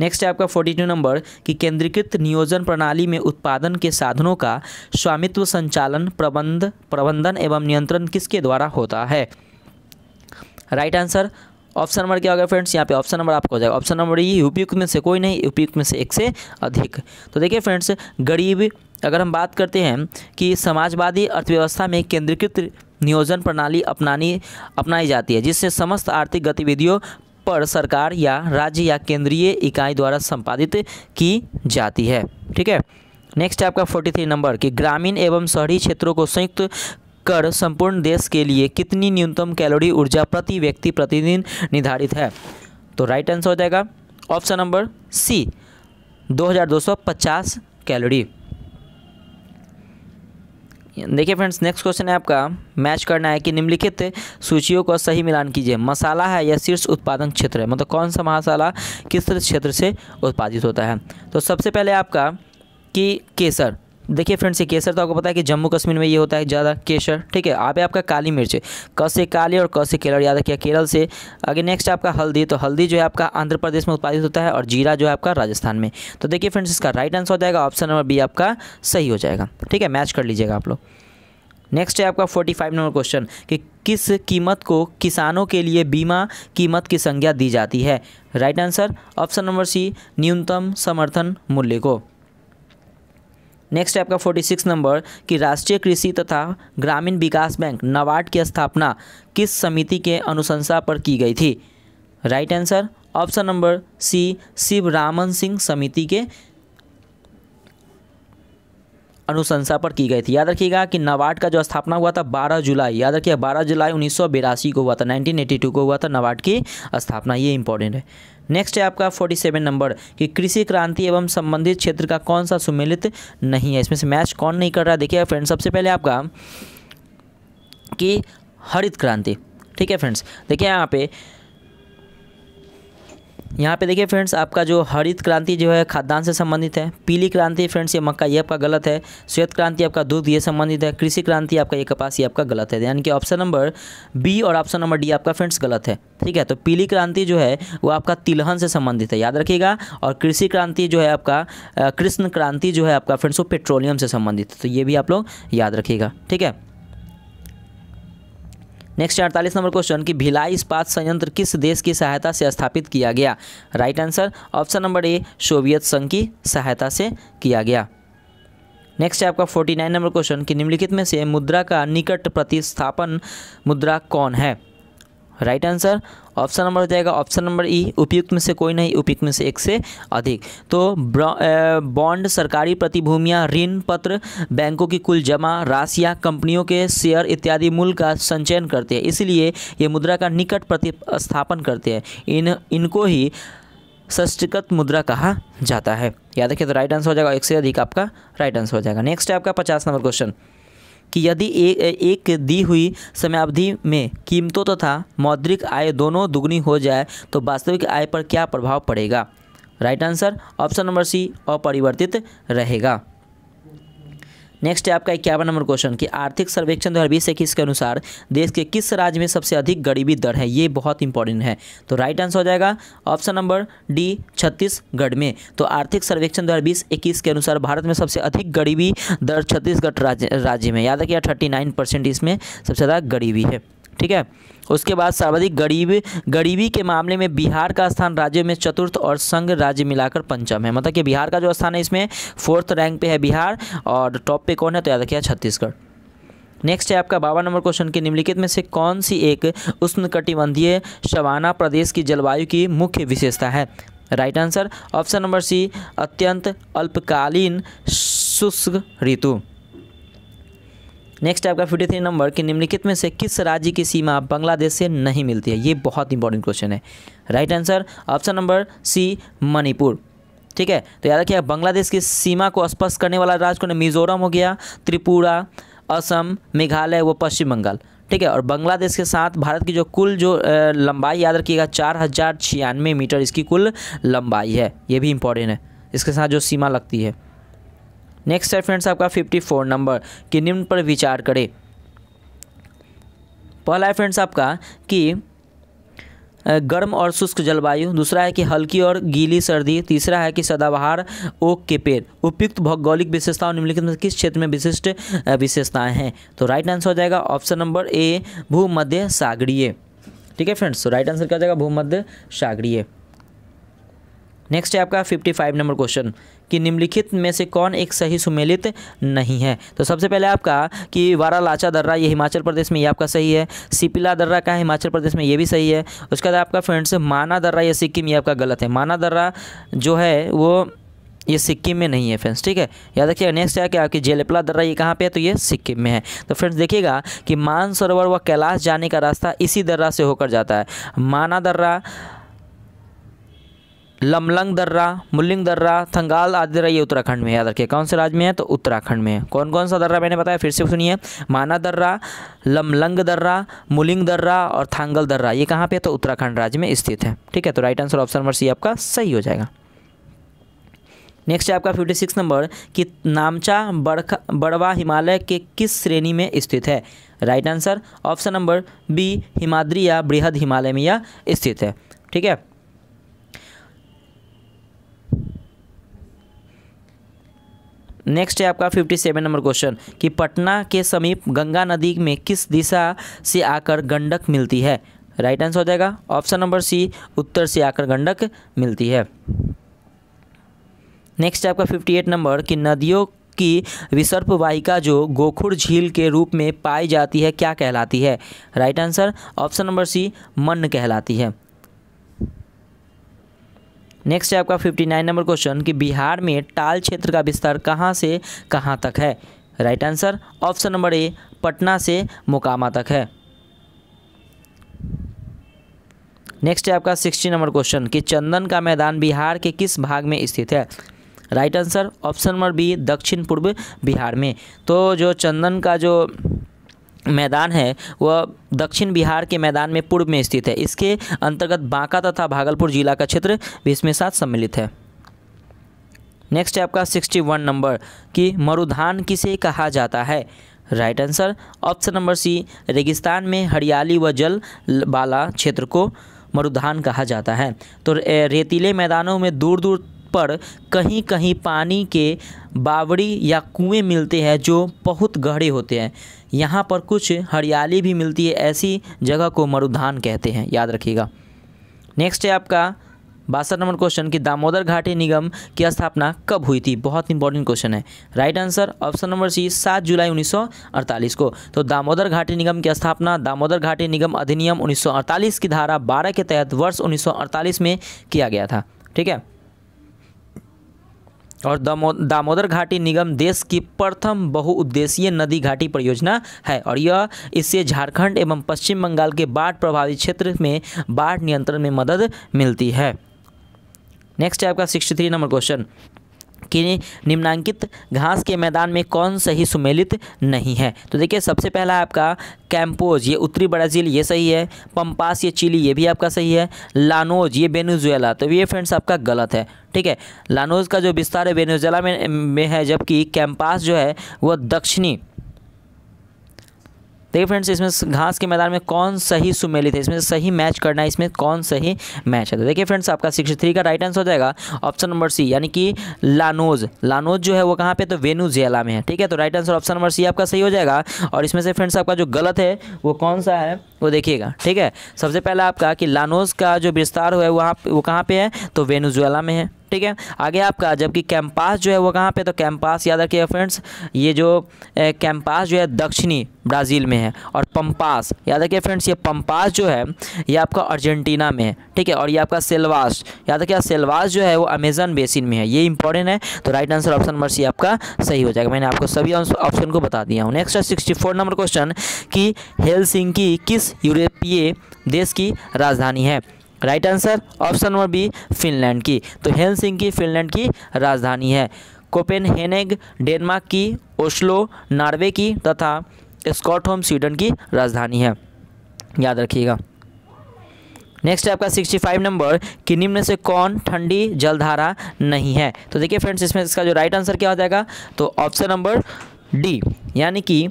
नेक्स्ट है आपका फोर्टी टू नंबर कि केंद्रीकृत नियोजन प्रणाली में उत्पादन के साधनों का स्वामित्व संचालन प्रबंध प्रबंधन एवं नियंत्रण किसके द्वारा होता है राइट आंसर ऑप्शन नंबर क्या होगा फ्रेंड्स यहाँ पे ऑप्शन नंबर आपको हो जाएगा ऑप्शन नंबर ये उपयुक्त में से कोई नहीं उपयुक्त में से एक से अधिक तो देखिए फ्रेंड्स गरीब अगर हम बात करते हैं कि समाजवादी अर्थव्यवस्था में केंद्रीकृत नियोजन प्रणाली अपनानी अपनाई जाती है जिससे समस्त आर्थिक गतिविधियों पर सरकार या राज्य या केंद्रीय इकाई द्वारा संपादित की जाती है ठीक है नेक्स्ट आपका फोर्टी थ्री नंबर कि ग्रामीण एवं शहरी क्षेत्रों को संयुक्त कर संपूर्ण देश के लिए कितनी न्यूनतम कैलोरी ऊर्जा प्रति व्यक्ति प्रतिदिन निर्धारित है तो राइट आंसर हो जाएगा ऑप्शन नंबर सी 2250 कैलोरी देखिए फ्रेंड्स नेक्स्ट क्वेश्चन है आपका मैच करना है कि निम्नलिखित सूचियों का सही मिलान कीजिए मसाला है या शीर्ष उत्पादन क्षेत्र है मतलब कौन सा मसाला किस क्षेत्र से उत्पादित होता है तो सबसे पहले आपका कि केसर देखिए फ्रेंड्स ये केसर तो आपको पता है कि जम्मू कश्मीर में ये होता है ज़्यादा केसर ठीक है आप आपका काली मिर्च क से काली और क से केरल याद रखिए केरल से अगर नेक्स्ट आपका हल्दी तो हल्दी जो है आपका आंध्र प्रदेश में उत्पादित होता है और जीरा जो है आपका राजस्थान में तो देखिए फ्रेंड्स इसका राइट आंसर हो जाएगा ऑप्शन नंबर बी आपका सही हो जाएगा ठीक है मैच कर लीजिएगा आप लोग नेक्स्ट है आपका 45 नंबर क्वेश्चन कि किस कीमत को किसानों के लिए बीमा कीमत की संज्ञा दी जाती है right answer option number C न्यूनतम समर्थन मूल्य को नेक्स्ट है आपका 46 नंबर कि राष्ट्रीय कृषि तथा ग्रामीण विकास बैंक नाबार्ड की स्थापना किस समिति के अनुशंसा पर की गई थी right answer option number C Shiv Raman Singh समिति के अनुशंसा पर की गई थी याद रखिएगा कि नवाड का जो स्थापना हुआ था 12 जुलाई याद रखिए 12 जुलाई उन्नीस को हुआ था 1982 को हुआ था नवाड की स्थापना ये इंपॉर्टेंट है नेक्स्ट है आपका 47 नंबर कि कृषि क्रांति एवं संबंधित क्षेत्र का कौन सा सुमेलित नहीं है इसमें से मैच कौन नहीं कर रहा है देखिए फ्रेंड्स सबसे पहले आपका कि हरित क्रांति ठीक है फ्रेंड्स देखिए यहाँ पे यहाँ पे देखिए फ्रेंड्स आपका जो हरित क्रांति जो है खाद्यान्न से संबंधित है पीली क्रांति फ्रेंड्स ये मक्का ये आपका गलत है श्वेत क्रांति आपका दूध ये संबंधित है कृषि क्रांति आपका ये कपास ये आपका गलत है यानी कि ऑप्शन नंबर बी और ऑप्शन नंबर डी आपका फ्रेंड्स गलत है ठीक है तो पीली क्रांति जो है वो आपका तिलहन से संबंधित है याद रखिएगा और कृषि क्रांति जो है आपका कृष्ण क्रांति जो है आपका फ्रेंड्स वो पेट्रोलियम से संबंधित है तो ये भी आप लोग याद रखिएगा ठीक है नेक्स्ट अड़तालीस नंबर क्वेश्चन कि भिलाई इस्पात संयंत्र किस देश की सहायता से स्थापित किया गया right answer option number A Soviet संघ की सहायता से किया गया नेक्स्ट है आपका फोर्टी नाइन नंबर क्वेश्चन कि निम्नलिखित में से मुद्रा का निकट प्रतिस्थापन मुद्रा कौन है राइट आंसर ऑप्शन नंबर हो जाएगा ऑप्शन नंबर ई उपयुक्त में से कोई नहीं उपयुक्त में से एक से अधिक तो बॉन्ड सरकारी प्रतिभूमियां ऋण पत्र बैंकों की कुल जमा या कंपनियों के शेयर इत्यादि मूल्य का संचयन करते हैं इसलिए ये मुद्रा का निकट प्रतिस्थापन करते हैं इन इनको ही सृष्टिगत मुद्रा कहा जाता है याद रखिए तो राइट आंसर हो जाएगा एक से अधिक आपका राइट आंसर हो जाएगा नेक्स्ट है आपका पचास नंबर क्वेश्चन कि यदि एक, एक दी हुई समयावधि में कीमतों तथा तो मौद्रिक आय दोनों दुगनी हो जाए तो वास्तविक आय पर क्या प्रभाव पड़ेगा right answer option number C अपरिवर्तित रहेगा नेक्स्ट है आपका इक्यावन नंबर क्वेश्चन कि आर्थिक सर्वेक्षण दो हज़ार बीस इक्कीस के अनुसार देश के किस राज्य में सबसे अधिक गरीबी दर है ये बहुत इंपॉर्टेंट है तो राइट आंसर हो जाएगा ऑप्शन नंबर डी छत्तीसगढ़ में तो आर्थिक सर्वेक्षण दो हज़ार बीस इक्कीस के अनुसार भारत में सबसे अधिक गरीबी दर छत्तीसगढ़ राज्य राज्य में याद रखिए थर्टी नाइन परसेंट इसमें सबसे ज़्यादा गरीबी है ठीक है उसके बाद सर्वाधिक गरीब गरीबी के मामले में बिहार का स्थान राज्य में चतुर्थ और संघ राज्य मिलाकर पंचम है मतलब कि बिहार का जो स्थान है इसमें फोर्थ रैंक पे है बिहार और टॉप पे कौन है तो याद रखिए छत्तीसगढ़ नेक्स्ट है आपका बावन नंबर क्वेश्चन की निम्नलिखित में से कौन सी एक उष्णकटिबंधीय शवाना प्रदेश की जलवायु की मुख्य विशेषता है right answer option number C अत्यंत अल्पकालीन शुष्क ऋतु नेक्स्ट आपका फिफ्टी थ्री नंबर कि निम्नलिखित में से किस राज्य की सीमा बांग्लादेश से नहीं मिलती है ये बहुत इंपॉर्टेंट क्वेश्चन है right answer option number C Manipur ठीक है तो याद रखिए बांग्लादेश की सीमा को स्पर्श करने वाला राज्य कौन है मिजोरम हो गया त्रिपुरा असम मेघालय वो पश्चिम बंगाल ठीक है और बांग्लादेश के साथ भारत की जो कुल जो लंबाई याद रखिएगा चार हज़ार छियानवे मीटर इसकी कुल लंबाई है ये भी इंपॉर्टेंट है इसके साथ जो सीमा लगती है नेक्स्ट है फ्रेंड्स आपका फिफ्टी फोर नंबर कि निम्न पर विचार करें पहला है फ्रेंड्स आपका कि गर्म और शुष्क जलवायु दूसरा है कि हल्की और गीली सर्दी तीसरा है कि सदाबहार ओक के पेड़ उपयुक्त भौगोलिक विशेषताओं निम्नलिखित में किस क्षेत्र में विशिष्ट विशेषताएं हैं तो राइट आंसर हो जाएगा ऑप्शन नंबर ए भूमध्य सागरीय ठीक है फ्रेंड्स तो राइट आंसर क्या हो जाएगा भूमध्य सागरीय नेक्स्ट है आपका फिफ्टी फाइव नंबर क्वेश्चन कि निम्नलिखित में से कौन एक सही सुमेलित नहीं है तो सबसे पहले आपका कि वारा लाचा दर्रा ये हिमाचल प्रदेश में ये आपका सही है सिपिला दर्रा का हिमाचल प्रदेश में ये भी सही है उसके बाद आपका फ्रेंड्स माना दर्रा या सिक्किम ये आपका गलत है माना दर्रा जो है वो ये सिक्किम में नहीं है फ्रेंड्स ठीक है याद रखिएगा नेक्स्ट है कि आपकी जेलपला दर्रा ये कहाँ पे है तो ये सिक्किम में है तो फ्रेंड्स देखिएगा कि मानसरोवर व कैलाश जाने का रास्ता इसी दर्रा से होकर जाता है माना दर्रा लमलंग दर्रा मुलिंग दर्रा थंगाल आदि दर्रा ये उत्तराखंड में याद रखिए कौन से राज्य में है तो उत्तराखंड में है कौन कौन सा दर्रा मैंने बताया फिर से सुनिए माना दर्रा लमलंग दर्रा मुलिंग दर्रा और थांगल दर्रा ये कहाँ पे है तो उत्तराखंड राज्य में स्थित है ठीक है तो right answer option number C आपका सही हो जाएगा नेक्स्ट है आपका फिफ्टी सिक्स नंबर कि नामचा बड़खा बड़वा हिमालय के किस श्रेणी में स्थित है right answer option number B Himadri या बृहद हिमालय में यह स्थित है ठीक है नेक्स्ट है आपका 57 नंबर क्वेश्चन कि पटना के समीप गंगा नदी में किस दिशा से आकर गंडक मिलती है राइट आंसर हो जाएगा ऑप्शन नंबर सी उत्तर से आकर गंडक मिलती है नेक्स्ट है आपका 58 नंबर कि नदियों की विसर्प वाहिका जो गोखुर झील के रूप में पाई जाती है क्या कहलाती है right answer option number C मन कहलाती है नेक्स्ट है आपका 59 नंबर क्वेश्चन कि बिहार में टाल क्षेत्र का विस्तार कहाँ से कहाँ तक है right answer option number A Patna से मोकामा तक है नेक्स्ट है आपका सिक्सटी नंबर क्वेश्चन कि चंदन का मैदान बिहार के किस भाग में स्थित है right answer option number B दक्षिण पूर्व बिहार में तो जो चंदन का जो मैदान है वह दक्षिण बिहार के मैदान में पूर्व में स्थित है इसके अंतर्गत बांका तथा भागलपुर जिला का क्षेत्र भी इसमें साथ सम्मिलित है नेक्स्ट है आपका सिक्सटी वन नंबर कि मरुधान किसे कहा जाता है right answer option number C रेगिस्तान में हरियाली व जल वाला क्षेत्र को मरुधान कहा जाता है तो रेतीले मैदानों में दूर दूर पर कहीं कहीं पानी के बावड़ी या कुएं मिलते हैं जो बहुत गहरे होते हैं यहाँ पर कुछ हरियाली भी मिलती है ऐसी जगह को मरुधान कहते हैं याद रखिएगा नेक्स्ट है आपका बासठ नंबर क्वेश्चन कि दामोदर घाटी निगम की स्थापना कब हुई थी बहुत इंपॉर्टेंट क्वेश्चन है right answer option number C सात जुलाई 1948 को तो दामोदर घाटी निगम की स्थापना दामोदर घाटी निगम अधिनियम 1948 की धारा 12 के तहत वर्ष 1948 में किया गया था ठीक है और दामो दामोदर घाटी निगम देश की प्रथम बहुउद्देशीय नदी घाटी परियोजना है और यह इससे झारखंड एवं पश्चिम बंगाल के बाढ़ प्रभावित क्षेत्र में बाढ़ नियंत्रण में मदद मिलती है नेक्स्ट है आपका सिक्सटी थ्री नंबर क्वेश्चन कि निम्नांकित घास के मैदान में कौन सही सुमेलित नहीं है तो देखिए सबसे पहला आपका कैम्पोज ये उत्तरी ब्राज़ील ये सही है पम्पास ये चिली ये भी आपका सही है लानोज ये वेनेजुएला तो ये फ्रेंड्स आपका गलत है ठीक है लानोज का जो विस्तार है वेनेजुएला में, में है जबकि कैम्पास जो है वह दक्षिणी देखिए फ्रेंड्स इसमें घास के मैदान में कौन सही सुमेलित है इसमें सही मैच करना है इसमें कौन सही मैच है तो देखिए फ्रेंड्स आपका सिक्सटी थ्री का राइट आंसर हो जाएगा ऑप्शन नंबर सी यानी कि लानोज लानोज जो है वो कहाँ पे तो वेनुजियाला में है ठीक है तो right answer option number C आपका सही हो जाएगा और इसमें से फ्रेंड्स आपका जो गलत है वो कौन सा है वो देखिएगा ठीक है सबसे पहले आपका कि लानोज का जो विस्तार हुआ है वहाँ वो कहाँ पर है तो वेनुजुएला में है ठीक है आगे आपका जबकि कैंपास जो है वो कहाँ पे तो कैंपास याद रखिएगा फ्रेंड्स ये जो कैंपास जो है दक्षिणी ब्राज़ील में है और पम्पास याद रखिए फ्रेंड्स ये पम्पास जो है ये आपका अर्जेंटीना में है ठीक है और ये आपका सेलवास याद रखिए सेलवास जो है वो अमेजन बेसिन में है ये इंपॉर्टेंट है तो right answer option number C आपका सही हो जाएगा मैंने आपको सभी ऑप्शन को बता दिया हूँ नेक्स्ट है सिक्सटी नंबर क्वेश्चन कि हेल किस यूरोपीय देश की राजधानी है right answer option number B Finland की तो की फिनलैंड की राजधानी है कोपेनहेनेग डेनमार्क की ओस्लो नॉर्वे की तथा स्कॉटहोम स्वीडन की राजधानी है याद रखिएगा नेक्स्ट है आपका 65 नंबर कि निम्न से कौन ठंडी जलधारा नहीं है तो देखिए फ्रेंड्स इसमें इसका जो राइट आंसर क्या हो जाएगा तो ऑप्शन नंबर डी यानी कि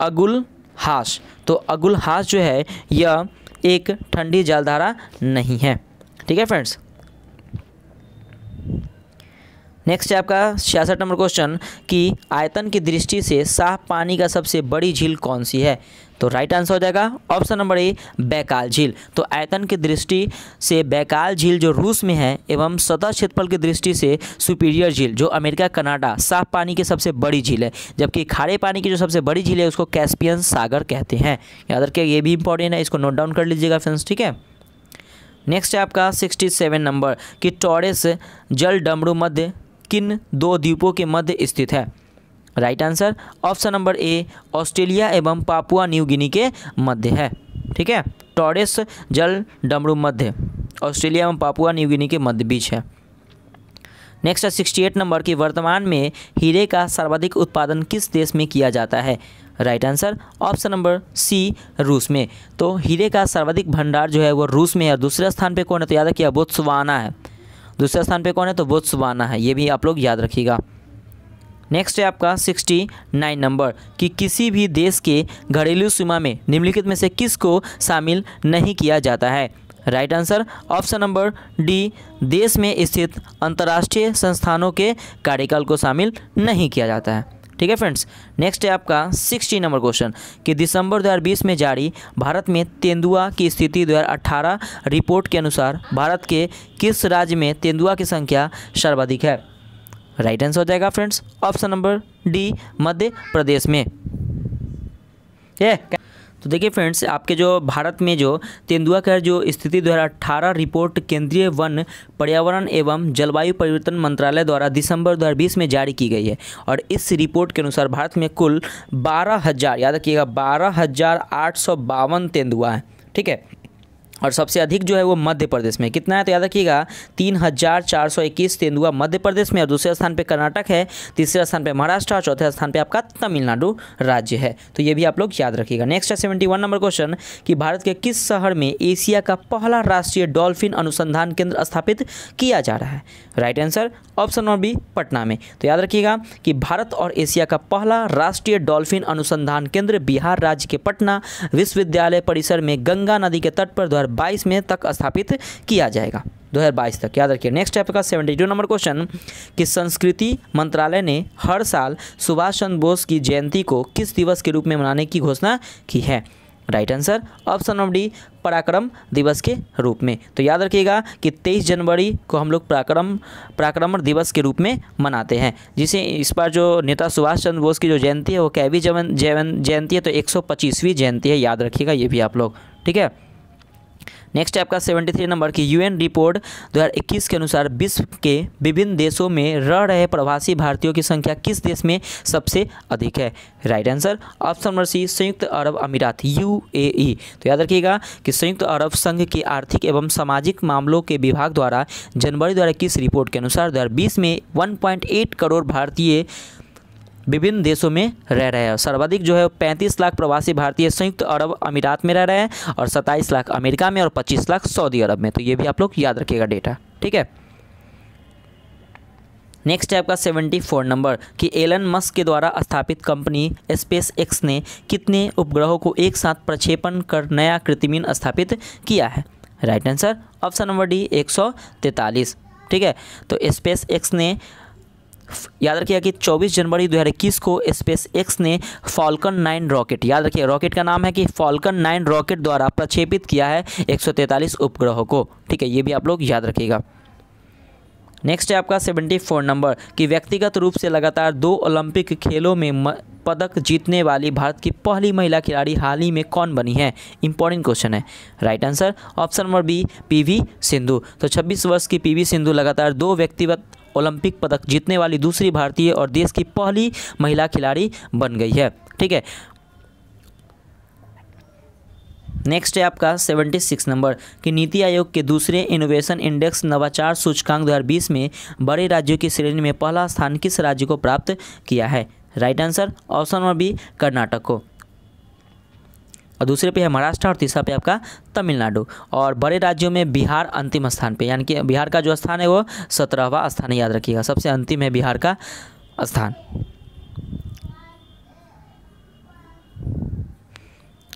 अगुल हाश तो अगुल हाश जो है यह एक ठंडी जलधारा नहीं है ठीक है फ्रेंड्स नेक्स्ट है आपका छियासठ नंबर क्वेश्चन कि आयतन की दृष्टि से साफ पानी का सबसे बड़ी झील कौन सी है तो राइट आंसर हो जाएगा ऑप्शन नंबर ए बैकाल झील तो आयतन की दृष्टि से बैकाल झील जो रूस में है एवं सतह क्षेत्रफल की दृष्टि से सुपीरियर झील जो अमेरिका कनाडा साफ पानी की सबसे बड़ी झील है जबकि खारे पानी की जो सबसे बड़ी झील है उसको कैस्पियन सागर कहते हैं याद रखिए ये भी इंपॉर्टेंट है इसको नोट डाउन कर लीजिएगा फ्रेंड्स ठीक है नेक्स्ट है आपका सिक्सटी सेवन नंबर कि टॉरेस जल डमरू मध्य किन दो द्वीपों के मध्य स्थित है right answer option number A Australia एवं पापुआ न्यू गिनी के मध्य है ठीक है टॉरेस जल डमरू मध्य ऑस्ट्रेलिया एवं पापुआ न्यू गिनी के मध्य बीच है नेक्स्ट है सिक्सटी एट नंबर की वर्तमान में हीरे का सर्वाधिक उत्पादन किस देश में किया जाता है right answer option number C रूस में तो हीरे का सर्वाधिक भंडार जो है वो रूस में है और दूसरे स्थान पे कौन है तो याद रखिए बोत्सवाना है दूसरे स्थान पे कौन है तो बोत्सवाना है ये भी आप लोग याद रखिएगा नेक्स्ट है आपका 69 नंबर कि किसी भी देश के घरेलू सीमा में निम्नलिखित में से किस को शामिल नहीं किया जाता है right answer option number D देश में स्थित अंतर्राष्ट्रीय संस्थानों के कार्यकाल को शामिल नहीं किया जाता है ठीक है फ्रेंड्स नेक्स्ट है आपका सिक्सटी नंबर क्वेश्चन कि दिसंबर 2020 में जारी भारत में तेंदुआ की स्थिति 2018 रिपोर्ट के अनुसार भारत के किस राज्य में तेंदुआ की संख्या सर्वाधिक है राइट आंसर हो जाएगा friends option number D Madhya Pradesh में ये तो देखिए फ्रेंड्स आपके जो भारत में जो तेंदुआ का जो स्थिति दो अठारह रिपोर्ट केंद्रीय वन पर्यावरण एवं जलवायु परिवर्तन मंत्रालय द्वारा दिसंबर 2020 में जारी की गई है और इस रिपोर्ट के अनुसार भारत में कुल बारह हज़ार याद रखिएगा बारह हज़ार आठ सौ बावन तेंदुआ हैं ठीक है और सबसे अधिक जो है वो मध्य प्रदेश में कितना है तो याद रखिएगा तीन हज़ार चार सौ इक्कीस तेंदुआ मध्य प्रदेश में और दूसरे स्थान पे कर्नाटक है तीसरे स्थान पे महाराष्ट्र और चौथे स्थान पे आपका तमिलनाडु राज्य है तो ये भी आप लोग याद रखिएगा नेक्स्ट है सेवेंटी वन नंबर क्वेश्चन कि भारत के किस शहर में एशिया का पहला राष्ट्रीय डॉल्फिन अनुसंधान केंद्र स्थापित किया जा रहा है right answer option number B Patna में तो याद रखिएगा कि भारत और एशिया का पहला राष्ट्रीय डॉल्फिन अनुसंधान केंद्र बिहार राज्य के पटना विश्वविद्यालय परिसर में गंगा नदी के तट पर द्वारा 2022 में तक स्थापित किया जाएगा 2022 तक याद रखिए नेक्स्ट आपका 72 नंबर क्वेश्चन कि संस्कृति मंत्रालय ने हर साल सुभाष चंद्र बोस की जयंती को किस दिवस के रूप में मनाने की घोषणा की है right answer option number D Parakram Diwas के रूप में तो याद रखिएगा कि 23 जनवरी को हम लोग पराक्रम पराक्रमण दिवस के रूप में मनाते हैं जिसे इस बार जो नेता सुभाष चंद्र बोस की जो जयंती है वो कैवी जयंती है तो एक जयंती है याद रखिएगा ये भी आप लोग ठीक है नेक्स्ट है आपका सेवेंटी थ्री नंबर की यूएन रिपोर्ट 2021 के अनुसार विश्व के विभिन्न देशों में रह रहे प्रवासी भारतीयों की संख्या किस देश में सबसे अधिक है right answer option number C संयुक्त अरब अमीरात यू e। तो याद रखिएगा कि संयुक्त अरब संघ के आर्थिक एवं सामाजिक मामलों के विभाग द्वारा जनवरी द्वारा किस रिपोर्ट के अनुसार दो में वन करोड़ भारतीय विभिन्न देशों में रह रहे हैं सर्वाधिक जो है पैंतीस लाख प्रवासी भारतीय संयुक्त अरब अमीरात में रह रहे हैं और सत्ताईस लाख अमेरिका में और पच्चीस लाख सऊदी अरब में तो ये भी आप लोग याद रखिएगा डेटा ठीक है नेक्स्ट है आपका सेवेंटी फोर नंबर कि एलन मस्क के द्वारा स्थापित कंपनी स्पेस एक्स ने कितने उपग्रहों को एक साथ प्रक्षेपण कर नया कृतिमीन स्थापित किया है right answer option number D एक सौ ठीक है तो स्पेस एक्स ने याद रखिएगा कि 24 जनवरी 2021 को स्पेस एक्स ने फॉल्कन 9 रॉकेट याद रखिए रॉकेट का नाम है कि फॉल्कन 9 रॉकेट द्वारा प्रक्षेपित किया है 143 उपग्रहों को ठीक है ये भी आप लोग याद रखिएगा नेक्स्ट है आपका सेवेंटी फोर नंबर कि व्यक्तिगत रूप से लगातार दो ओलंपिक खेलों में पदक जीतने वाली भारत की पहली महिला खिलाड़ी हाल ही में कौन बनी है इंपॉर्टेंट क्वेश्चन है right answer option number B PV Sindhu तो 26 वर्ष की पीवी सिंधु लगातार दो व्यक्तिगत ओलंपिक पदक जीतने वाली दूसरी भारतीय और देश की पहली महिला खिलाड़ी बन गई है ठीक है नेक्स्ट है आपका 76 नंबर कि नीति आयोग के दूसरे इनोवेशन इंडेक्स नवाचार सूचकांक 2020 में बड़े राज्यों की श्रेणी में पहला स्थान किस राज्य को प्राप्त किया है right answer option number B Karnataka को और दूसरे पे है महाराष्ट्र और तीसरा पे आपका तमिलनाडु और बड़े राज्यों में बिहार अंतिम स्थान पे यानी कि बिहार का जो स्थान है वो सत्रहवा स्थान याद रखिएगा सबसे अंतिम है बिहार का स्थान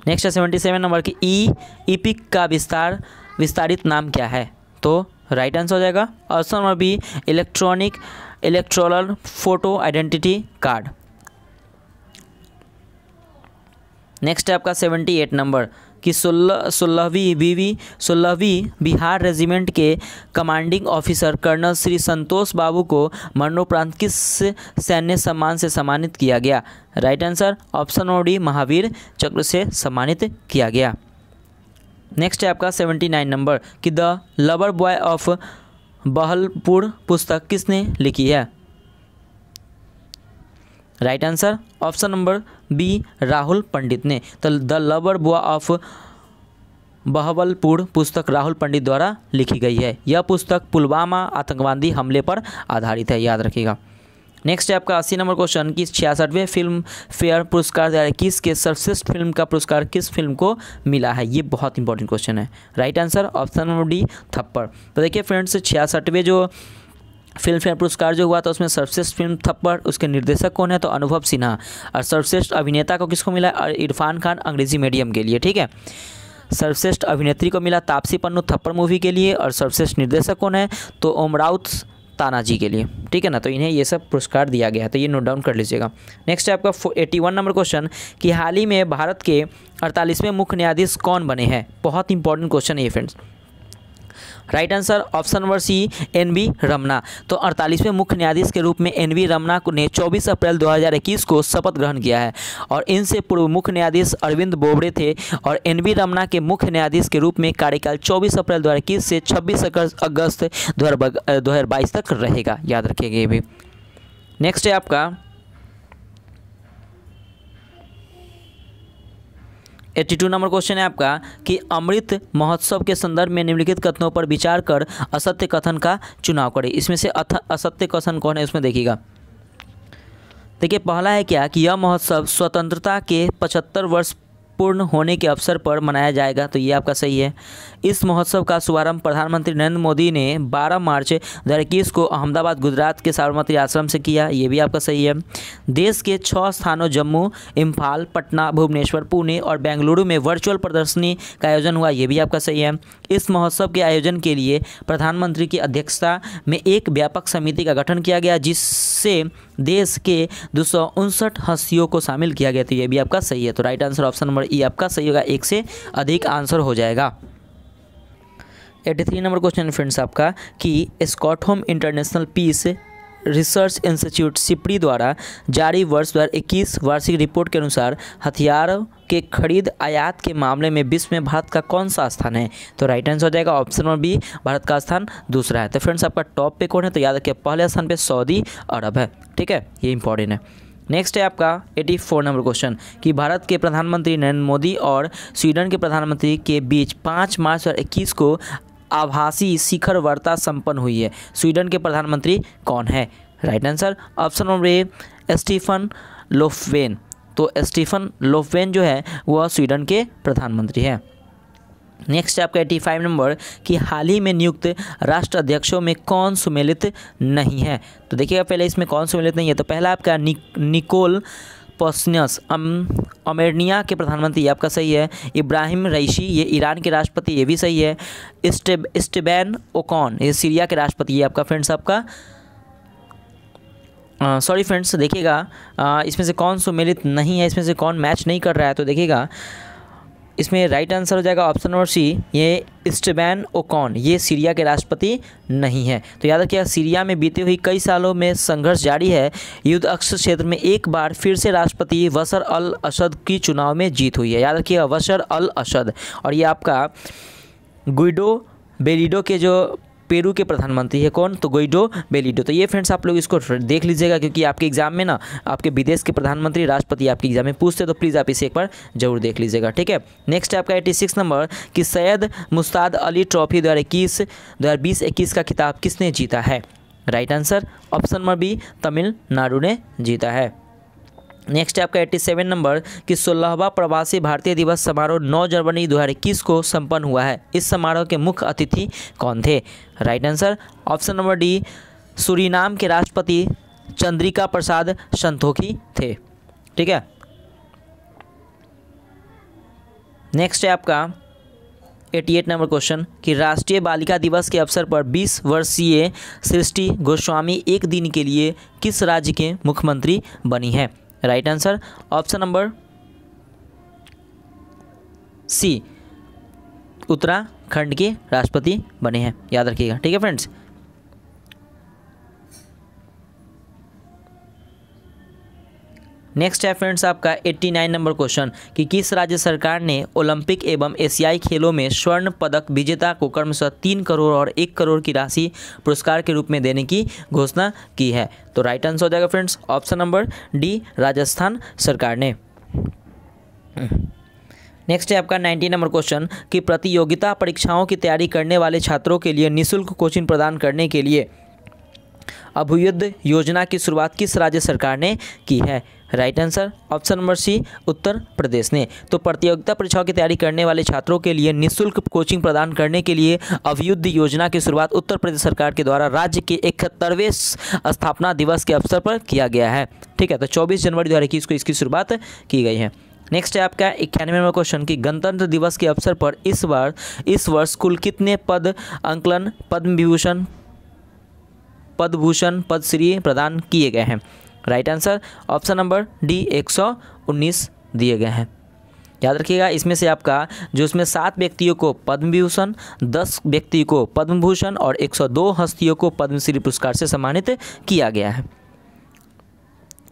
नेक्स्ट है सेवेंटी सेवन नंबर की ई e, ईपिक e का विस्तार विस्तारित नाम क्या है तो राइट आंसर हो जाएगा option number B electronic electoral photo identity card next है आपका सेवेंटी एट नंबर कि सोलह सोलहवीं बीवी सोलहवीं बिहार रेजिमेंट के commanding officer colonel Shri Santosh Babu को मरणोपरांत किस सैन्य सम्मान से सम्मानित किया गया राइट आंसर ऑप्शन और डी महावीर चक्र से सम्मानित किया गया नेक्स्ट है आपका सेवेंटी नाइन नंबर कि the lover boy of Bahawalpur पुस्तक किसने लिखी है right answer option number B Rahul Pandit ने तो the lover boy of Bahawalpur पुस्तक राहुल पंडित द्वारा लिखी गई है यह पुस्तक पुलवामा आतंकवादी हमले पर आधारित है याद रखिएगा नेक्स्ट है आपका अस्सी नंबर क्वेश्चन की छियासठवें फिल्म फेयर पुरस्कार दो हज़ार इक्कीस के सर्वश्रेष्ठ फिल्म का पुरस्कार किस फिल्म को मिला है ये बहुत इंपॉर्टेंट क्वेश्चन है right answer option number D थप्पड़ तो देखिए फ्रेंड्स छियासठवें जो फिल्म फेयर पुरस्कार जो हुआ था उसमें सर्वश्रेष्ठ फिल्म थप्पड़ उसके निर्देशक कौन है तो अनुभव सिन्हा और सर्वश्रेष्ठ अभिनेता को किसको मिला और इरफान खान अंग्रेजी मीडियम के लिए ठीक है सर्वश्रेष्ठ अभिनेत्री को मिला तापसी पन्नू थप्पड़ मूवी के लिए और सर्वश्रेष्ठ निर्देशक कौन है तो ओम राउत तानाजी के लिए ठीक है ना तो इन्हें ये सब पुरस्कार दिया गया तो ये नोट डाउन कर लीजिएगा नेक्स्ट है आपका एटी वन नंबर क्वेश्चन कि हाल ही में भारत के अड़तालीसवें मुख्य न्यायाधीश कौन बने हैं बहुत इंपॉर्टेंट क्वेश्चन है ये friends right answer option number C N V Ramana तो अड़तालीसवें मुख्य न्यायाधीश के रूप में एन वी रमना ने चौबीस अप्रैल 2021 को शपथ ग्रहण किया है और इनसे पूर्व मुख्य न्यायाधीश अरविंद बोबड़े थे और एन वी रमना के मुख्य न्यायाधीश के रूप में कार्यकाल चौबीस अप्रैल दो से छब्बीस अगस्त दो तक रहेगा याद रखेंगे भी नेक्स्ट है आपका एट्टी टू नंबर क्वेश्चन है आपका कि अमृत महोत्सव के संदर्भ में निम्नलिखित कथनों पर विचार कर असत्य कथन का चुनाव करें इसमें से असत्य कथन कौन है उसमें देखिएगा देखिए पहला है क्या कि यह महोत्सव स्वतंत्रता के 75 वर्ष पूर्ण होने के अवसर पर मनाया जाएगा तो ये आपका सही है इस महोत्सव का शुभारंभ प्रधानमंत्री नरेंद्र मोदी ने 12 मार्च दो को अहमदाबाद गुजरात के साबरमती आश्रम से किया ये भी आपका सही है देश के छः स्थानों जम्मू इम्फाल पटना भुवनेश्वर पुणे और बेंगलुरु में वर्चुअल प्रदर्शनी का आयोजन हुआ ये भी आपका सही है इस महोत्सव के आयोजन के लिए प्रधानमंत्री की अध्यक्षता में एक व्यापक समिति का गठन किया गया जिससे देश के दो हस्तियों को शामिल किया गया तो ये भी आपका सही है तो right answer option number E आपका सही होगा एक से अधिक आंसर हो जाएगा eighty three number question friends आपका कि Stockholm International Peace Research Institute SIPRI द्वारा जारी वर्ष दो वार्षिक रिपोर्ट के अनुसार हथियारों के खरीद आयात के मामले में विश्व में भारत का कौन सा स्थान है तो राइट आंसर हो जाएगा ऑप्शन नंबर बी भारत का स्थान दूसरा है तो फ्रेंड्स आपका टॉप पे कौन है तो याद रखिए पहले स्थान पर सऊदी अरब है ठीक है ये इंपॉर्टेंट है नेक्स्ट है आपका एटी फोर नंबर क्वेश्चन कि भारत के प्रधानमंत्री नरेंद्र मोदी और स्वीडन के प्रधानमंत्री के बीच पाँच मार्च और इक्कीस को आभासी शिखर वार्ता संपन्न हुई है स्वीडन के प्रधानमंत्री कौन है right answer option number A Stefan Lofven तो स्टीफन लोफवेन जो है वह स्वीडन के प्रधानमंत्री हैं नेक्स्ट आपका एटी फाइव नंबर कि हाल ही में नियुक्त राष्ट्र अध्यक्षों में कौन सुमेलित नहीं है तो देखिएगा पहले इसमें कौन सुमेलित नहीं है तो पहला आपका नि, निकोल पोस्नस अम अमेरनिया के प्रधानमंत्री आपका सही है इब्राहिम रईशी ये ईरान के राष्ट्रपति ये भी सही है स्टेब इस्टेबैन ओकॉन ये सीरिया के राष्ट्रपति ये आपका फ्रेंड्स आपका सॉरी फ्रेंड्स देखिएगा इसमें से कौन सुमेलित नहीं है इसमें से कौन मैच नहीं कर रहा है तो देखिएगा इसमें राइट आंसर हो जाएगा ऑप्शन नंबर सी ये इस्टबैन ओकॉन ये सीरिया के राष्ट्रपति नहीं है तो याद रखिएगा सीरिया में बीते हुई कई सालों में संघर्ष जारी है युद्ध अक्षर क्षेत्र में एक बार फिर से राष्ट्रपति वसर अल असद की चुनाव में जीत हुई है याद रखिएगा वसर अल असद और ये आपका गुइडो बेरिडो के जो पेरू के प्रधानमंत्री है कौन तो गोइडो बेलिडो तो ये फ्रेंड्स आप लोग इसको देख लीजिएगा क्योंकि आपके एग्जाम में ना आपके विदेश के प्रधानमंत्री राष्ट्रपति आपके एग्जाम में पूछते तो प्लीज़ आप इसे एक बार जरूर देख लीजिएगा ठीक है नेक्स्ट आपका एटी सिक्स नंबर कि सैयद मुस्ताद अली ट्रॉफी दो हज़ार इक्कीस दो हज़ार बीस इक्कीस का खिताब किसने जीता है right answer option number B Tamil Nadu ने जीता है नेक्स्ट है आपका 87 नंबर कि सोलहवा प्रवासी भारतीय दिवस समारोह 9 जनवरी इक्कीस को संपन्न हुआ है इस समारोह के मुख्य अतिथि कौन थे right answer option number D Suriname के राष्ट्रपति चंद्रिका प्रसाद संतोखी थे ठीक है नेक्स्ट है आपका 88 नंबर क्वेश्चन कि राष्ट्रीय बालिका दिवस के अवसर पर 20 वर्षीय सृष्टि गोस्वामी एक दिन के लिए किस राज्य के मुख्यमंत्री बनी है right answer option number C Uttarakhand के राष्ट्रपति बने हैं याद रखिएगा ठीक है फ्रेंड्स नेक्स्ट है फ्रेंड्स आपका 89 नंबर क्वेश्चन कि किस राज्य सरकार ने ओलंपिक एवं एशियाई खेलों में स्वर्ण पदक विजेता को क्रमशः तीन करोड़ और एक करोड़ की राशि पुरस्कार के रूप में देने की घोषणा की है तो राइट आंसर हो जाएगा friends option number D Rajasthan सरकार ने नेक्स्ट है आपका 90 नंबर क्वेश्चन कि प्रतियोगिता परीक्षाओं की तैयारी करने वाले छात्रों के लिए निःशुल्क कोचिंग प्रदान करने के लिए अभुयुद्ध योजना की शुरुआत किस राज्य सरकार ने की है right answer option number C Uttar Pradesh ने तो प्रतियोगिता परीक्षाओं की तैयारी करने वाले छात्रों के लिए निःशुल्क कोचिंग प्रदान करने के लिए अभियुद्ध योजना की शुरुआत उत्तर प्रदेश सरकार के द्वारा राज्य के इकहत्तरवें स्थापना दिवस के अवसर पर किया गया है ठीक है तो चौबीस जनवरी दो को इसकी शुरुआत की गई है नेक्स्ट है आपका इक्यानवे नंबर क्वेश्चन कि गणतंत्र दिवस के अवसर पर इस बार इस वर्ष कुल कितने पद अंकलन पद्म विभूषण पद्मभूषण पद्मश्री प्रदान किए गए हैं right answer option number D एक सौ उन्नीस दिए गए हैं याद रखिएगा इसमें से आपका जो इसमें सात व्यक्तियों को पद्म विभूषण दस व्यक्तियों को पद्म भूषण और 102 हस्तियों को पद्मश्री पुरस्कार से सम्मानित किया गया है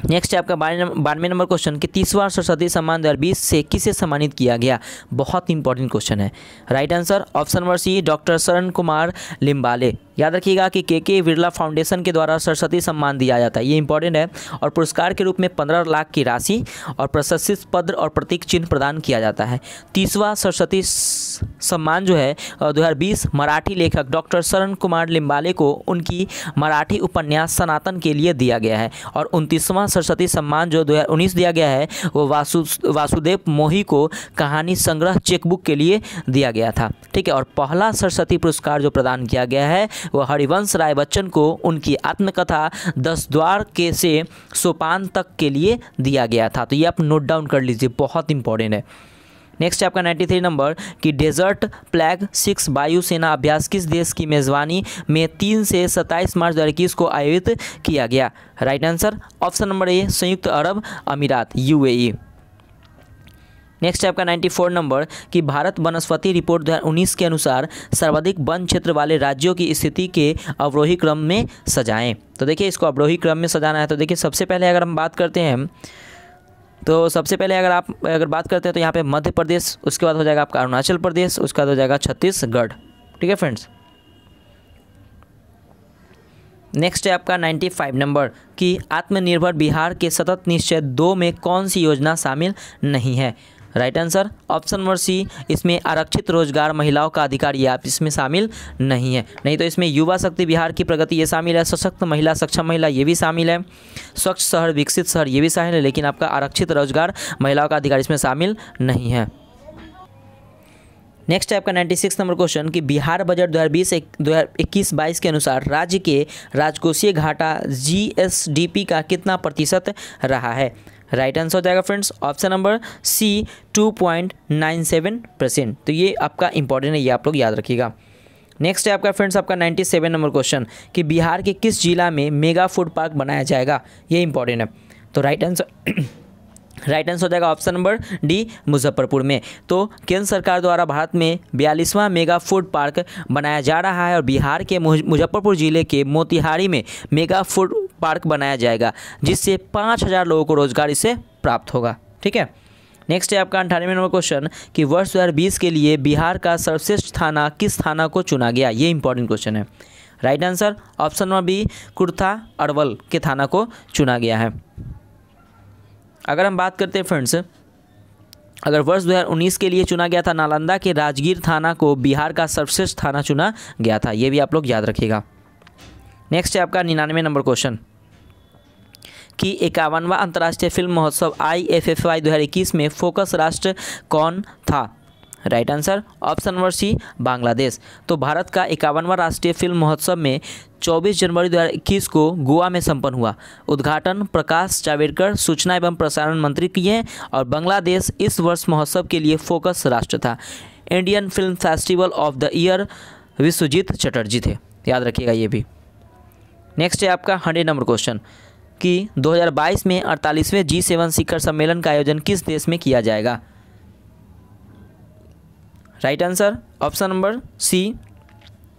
नेक्स्ट आपका बानवे नंबर क्वेश्चन कि तीसवा सरस्वती सम्मान दो हज़ार बीस से किसे सम्मानित किया गया बहुत इंपॉर्टेंट क्वेश्चन है right answer option number C doctor Sharan Kumar Limbale याद रखिएगा कि के के बिरला फाउंडेशन के द्वारा सरस्वती सम्मान दिया जाता है ये इंपॉर्टेंट है और पुरस्कार के रूप में पंद्रह लाख की राशि और प्रशस्ति पत्र और प्रतीक चिन्ह प्रदान किया जाता है तीसवा सरस्वती सम्मान जो है बीस मराठी लेखक डॉक्टर शरण कुमार लिम्बाले को उनकी मराठी उपन्यास सनातन के लिए दिया गया है और उनतीसवां सरस्वती सम्मान जो 2019 दिया गया है वो वासु वासुदेव मोही को कहानी संग्रह चेकबुक के लिए दिया गया था ठीक है और पहला सरस्वती पुरस्कार जो प्रदान किया गया है वह हरिवंश राय बच्चन को उनकी आत्मकथा दस द्वार के से सोपान तक के लिए दिया गया था तो ये आप नोट डाउन कर लीजिए बहुत इंपॉर्टेंट है नेक्स्ट आपका नाइन्टी थ्री नंबर कि डेजर्ट प्लैग सिक्स वायुसेना अभ्यास किस देश की मेज़बानी में तीन से सत्ताईस मार्च दो को आयोजित किया गया right answer option number A संयुक्त अरब अमीरात यू नेक्स्ट e. आपका 94 नंबर कि भारत वनस्पति रिपोर्ट 2019 के अनुसार सर्वाधिक वन क्षेत्र वाले राज्यों की स्थिति के अवरोही क्रम में सजाएं तो देखिए इसको अवरोही क्रम में सजाना है तो देखिए सबसे पहले अगर हम बात करते हैं तो सबसे पहले अगर आप अगर बात करते हैं तो यहाँ पे मध्य प्रदेश उसके बाद हो जाएगा आपका अरुणाचल प्रदेश उसके बाद हो जाएगा छत्तीसगढ़ ठीक है फ्रेंड्स नेक्स्ट है आपका 95 नंबर कि आत्मनिर्भर बिहार के सतत निश्चय दो में कौन सी योजना शामिल नहीं है right answer option number C इसमें आरक्षित रोजगार महिलाओं का अधिकार ये आप इसमें शामिल नहीं है नहीं तो इसमें युवा शक्ति बिहार की प्रगति ये शामिल है सशक्त महिला सक्षम महिला ये भी शामिल है स्वच्छ शहर विकसित शहर ये भी शामिल है लेकिन आपका आरक्षित रोजगार महिलाओं का अधिकार इसमें शामिल नहीं है नेक्स्ट आपका 96 नंबर क्वेश्चन कि बिहार बजट 2020 इक्कीस बाईस के अनुसार राज्य के राजकोषीय घाटा जीएसडीपी का कितना प्रतिशत रहा है राइट आंसर हो जाएगा friends option number C 2.97 percent तो ये आपका इंपॉर्टेंट है ये आप लोग याद रखिएगा नेक्स्ट है आपका फ्रेंड्स आपका 97 नंबर क्वेश्चन कि बिहार के किस जिला में मेगा फूड पार्क बनाया जाएगा ये इंपॉर्टेंट है तो राइट आंसर राइट आंसर हो जाएगा ऑप्शन नंबर डी मुजफ्फरपुर में तो केंद्र सरकार द्वारा भारत में बयालीसवां मेगा फूड पार्क बनाया जा रहा है और बिहार के मुजफ्फरपुर ज़िले के मोतिहारी में मेगा फूड पार्क बनाया जाएगा जिससे पाँच हज़ार लोगों को रोज़गार इसे प्राप्त होगा ठीक है नेक्स्ट है आपका अंठानवे नंबर क्वेश्चन कि वर्ष दो के लिए बिहार का सर्वश्रेष्ठ थाना किस थाना को चुना गया ये इंपॉर्टेंट क्वेश्चन है right answer option number B Kurtha Arwal के थाना को चुना गया है अगर हम बात करते हैं फ्रेंड्स अगर वर्ष 2019 के लिए चुना गया था नालंदा के राजगीर थाना को बिहार का सर्वश्रेष्ठ थाना चुना गया था ये भी आप लोग याद रखिएगा नेक्स्ट है आपका निन्यानवे नंबर क्वेश्चन कि इक्यावनवा अंतर्राष्ट्रीय फिल्म महोत्सव आई एफ एफ आई दो में फोकस राष्ट्र कौन था right answer option number C Bangladesh तो भारत का इक्यावनवा राष्ट्रीय फिल्म महोत्सव में 24 जनवरी 2021 को गोवा में संपन्न हुआ उद्घाटन प्रकाश जावड़ेकर सूचना एवं प्रसारण मंत्री किए और बांग्लादेश इस वर्ष महोत्सव के लिए फोकस राष्ट्र था Indian film festival of the year Biswajit Chatterjee थे याद रखिएगा ये भी नेक्स्ट है आपका हंड्रेड नंबर क्वेश्चन कि 2022 में अड़तालीसवें जी सेवन शिखर सम्मेलन का आयोजन किस देश में किया जाएगा right answer option number C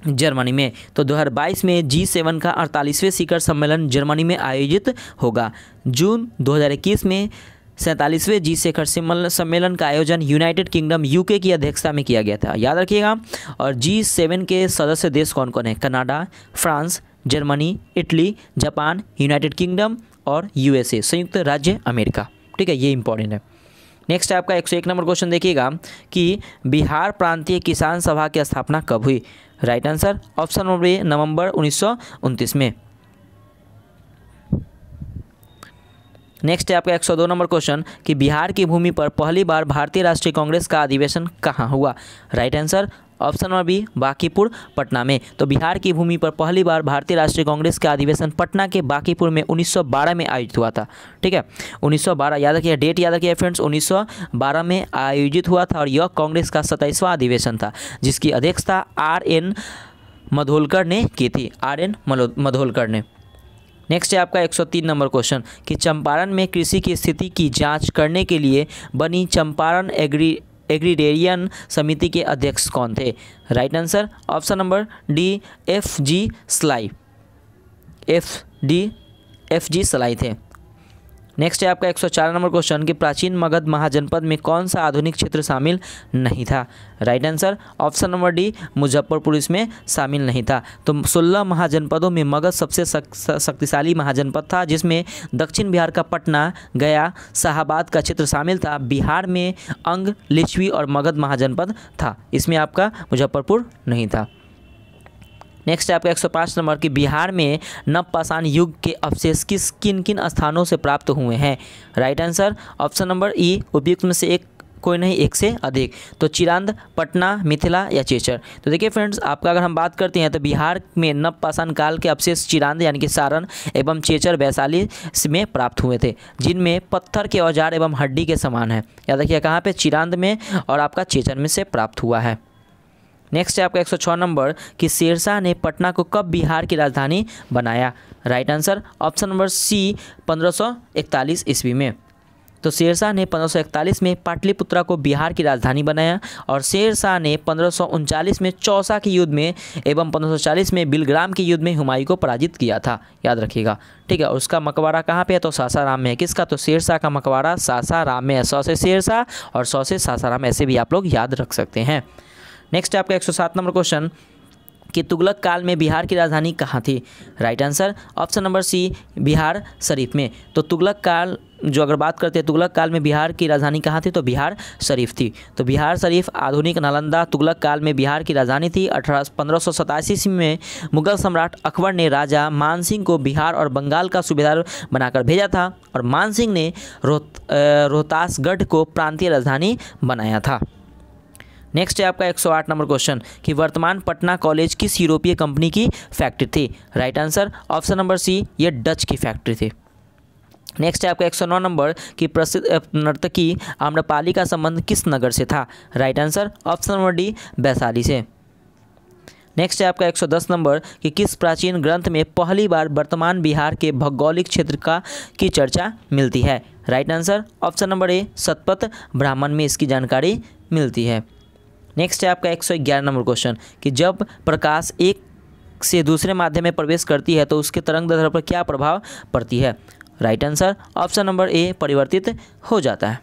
Germany में तो 2022 में जी सेवन का अड़तालीसवें शिखर सम्मेलन जर्मनी में आयोजित होगा जून 2021 में सैंतालीसवें जी शिखर सम्मेलन का आयोजन यूनाइटेड किंगडम यूके की अध्यक्षता में किया गया था याद रखिएगा और जी सेवन के सदस्य देश कौन कौन हैं Canada France Germany Italy Japan United Kingdom और यूएसए संयुक्त राज्य अमेरिका ठीक है ये इंपॉर्टेंट है नेक्स्ट आपका एक सौ एक नंबर क्वेश्चन देखिएगा कि बिहार प्रांतीय किसान सभा की स्थापना कब हुई right answer option number A November उन्नीस में नेक्स्ट है आपका 102 नंबर क्वेश्चन कि बिहार की भूमि पर पहली बार भारतीय राष्ट्रीय कांग्रेस का अधिवेशन कहाँ हुआ right answer option number B Bakipur Patna में तो बिहार की भूमि पर पहली बार भारतीय राष्ट्रीय कांग्रेस का अधिवेशन पटना के बाकीपुर में 1912 में आयोजित हुआ था ठीक है 1912 याद रखिए डेट याद रखिए फ्रेंड्स 1912 में आयोजित हुआ था और यह कांग्रेस का सताईसवां अधिवेशन था जिसकी अध्यक्षता आर एन मधोलकर ने की थी आर एन मधोलकर ने नेक्स्ट है आपका 103 नंबर क्वेश्चन कि चंपारण में कृषि की स्थिति की जांच करने के लिए बनी चंपारण एग्री एग्रीडेरियन समिति के अध्यक्ष कौन थे right answer option number D F G Sly F D F G Sly थे नेक्स्ट है आपका 104 नंबर क्वेश्चन कि प्राचीन मगध महाजनपद में कौन सा आधुनिक क्षेत्र शामिल नहीं था right answer option number D Muzaffarpur इसमें शामिल नहीं था तो सोलह महाजनपदों में मगध सबसे शक्तिशाली महाजनपद था जिसमें दक्षिण बिहार का पटना गया शाहबाद का क्षेत्र शामिल था बिहार में अंग लिच्छवी और मगध महाजनपद था इसमें आपका मुजफ्फरपुर नहीं था नेक्स्ट है आपका 105 नंबर कि बिहार में नवपाषाण युग के अवशेष किस किन किन स्थानों से प्राप्त हुए हैं right answer option number E उपयुक्त में से एक कोई नहीं एक से अधिक तो चिरांद पटना मिथिला या चेचर तो देखिए फ्रेंड्स आपका अगर हम बात करते हैं तो बिहार में नवपाषाण काल के अवशेष चिरांद यानी कि सारण एवं चेचर वैशाली में प्राप्त हुए थे जिनमें पत्थर के औजार एवं हड्डी के समान है याद रखिए कहाँ पे चिरांद में और आपका चेचर में से प्राप्त हुआ है नेक्स्ट है आपका एक नंबर कि शेरशाह ने पटना को कब बिहार की राजधानी बनाया right answer option number C 1541 ईस्वी में तो शेरशाह ने 1541 में पाटलिपुत्रा को बिहार की राजधानी बनाया और शेरशाह ने पंद्रह में चौसा के युद्ध में एवं 1540 में बिलग्राम के युद्ध में हुमायूं को पराजित किया था याद रखिएगा ठीक है उसका मकबरा कहाँ पे है तो सासाराम में है किसका तो शेरशाह का मकबरा सासाराम में है सौ से शेरशाह और सौ से सासाराम ऐसे भी आप लोग याद रख सकते हैं नेक्स्ट आपका एक नंबर क्वेश्चन कि तुगलक काल में बिहार की राजधानी कहाँ थी right answer option number C Bihar Sharif में तो तुगलक काल जो अगर बात करते हैं तुगलक काल में बिहार की राजधानी कहाँ थी तो बिहार शरीफ थी तो बिहार शरीफ आधुनिक नालंदा तुगलक काल में बिहार की राजधानी थी अठारह पंद्रह ईस्वी में मुगल सम्राट अकबर ने राजा मानसिंह को बिहार और बंगाल का सूबेदार बनाकर भेजा था और मानसिंह ने रोहतासगढ़ को प्रांतीय राजधानी बनाया था नेक्स्ट है आपका 108 नंबर क्वेश्चन कि वर्तमान पटना कॉलेज किस यूरोपीय कंपनी की फैक्ट्री थी right answer option number C ये डच की फैक्ट्री थी नेक्स्ट है आपका एक सौ नौ नंबर की प्रसिद्ध नर्तकी आम्रपाली का संबंध किस नगर से था right answer option number D Vaishali से नेक्स्ट है आपका 110 नंबर कि किस प्राचीन ग्रंथ में पहली बार वर्तमान बिहार के भौगोलिक क्षेत्र का की चर्चा मिलती है right answer option number A Shatapatha Brahmana में इसकी जानकारी मिलती है नेक्स्ट है आपका एक सौ ग्यारह नंबर क्वेश्चन कि जब प्रकाश एक से दूसरे माध्यम में प्रवेश करती है तो उसके तरंग दर पर क्या प्रभाव पड़ती है right answer option number A परिवर्तित हो जाता है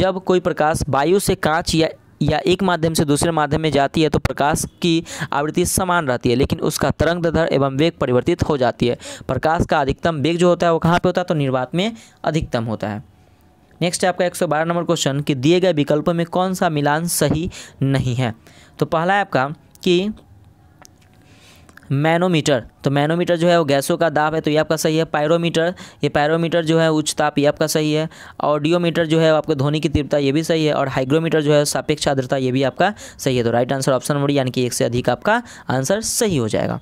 जब कोई प्रकाश वायु से कांच या या एक माध्यम से दूसरे माध्यम में जाती है तो प्रकाश की आवृत्ति समान रहती है लेकिन उसका तरंग दर एवं वेग परिवर्तित हो जाती है प्रकाश का अधिकतम वेग जो होता है वो कहाँ पे होता है तो निर्वात में अधिकतम होता है नेक्स्ट है आपका 112 नंबर क्वेश्चन कि दिए गए विकल्पों में कौन सा मिलान सही नहीं है तो पहला है आपका कि मैनोमीटर तो मैनोमीटर जो है वो गैसों का दाब है तो ये आपका सही है पायरोमीटर ये पायरोमीटर जो है उच्च ताप ये आपका सही है ऑडियोमीटर जो है आपका ध्वनि की तीव्रता ये भी सही है और हाइग्रोमीटर जो है सापेक्ष आद्रता ये भी आपका सही है तो राइट आंसर ऑप्शन नंबर यानी कि एक से अधिक आपका आंसर सही हो जाएगा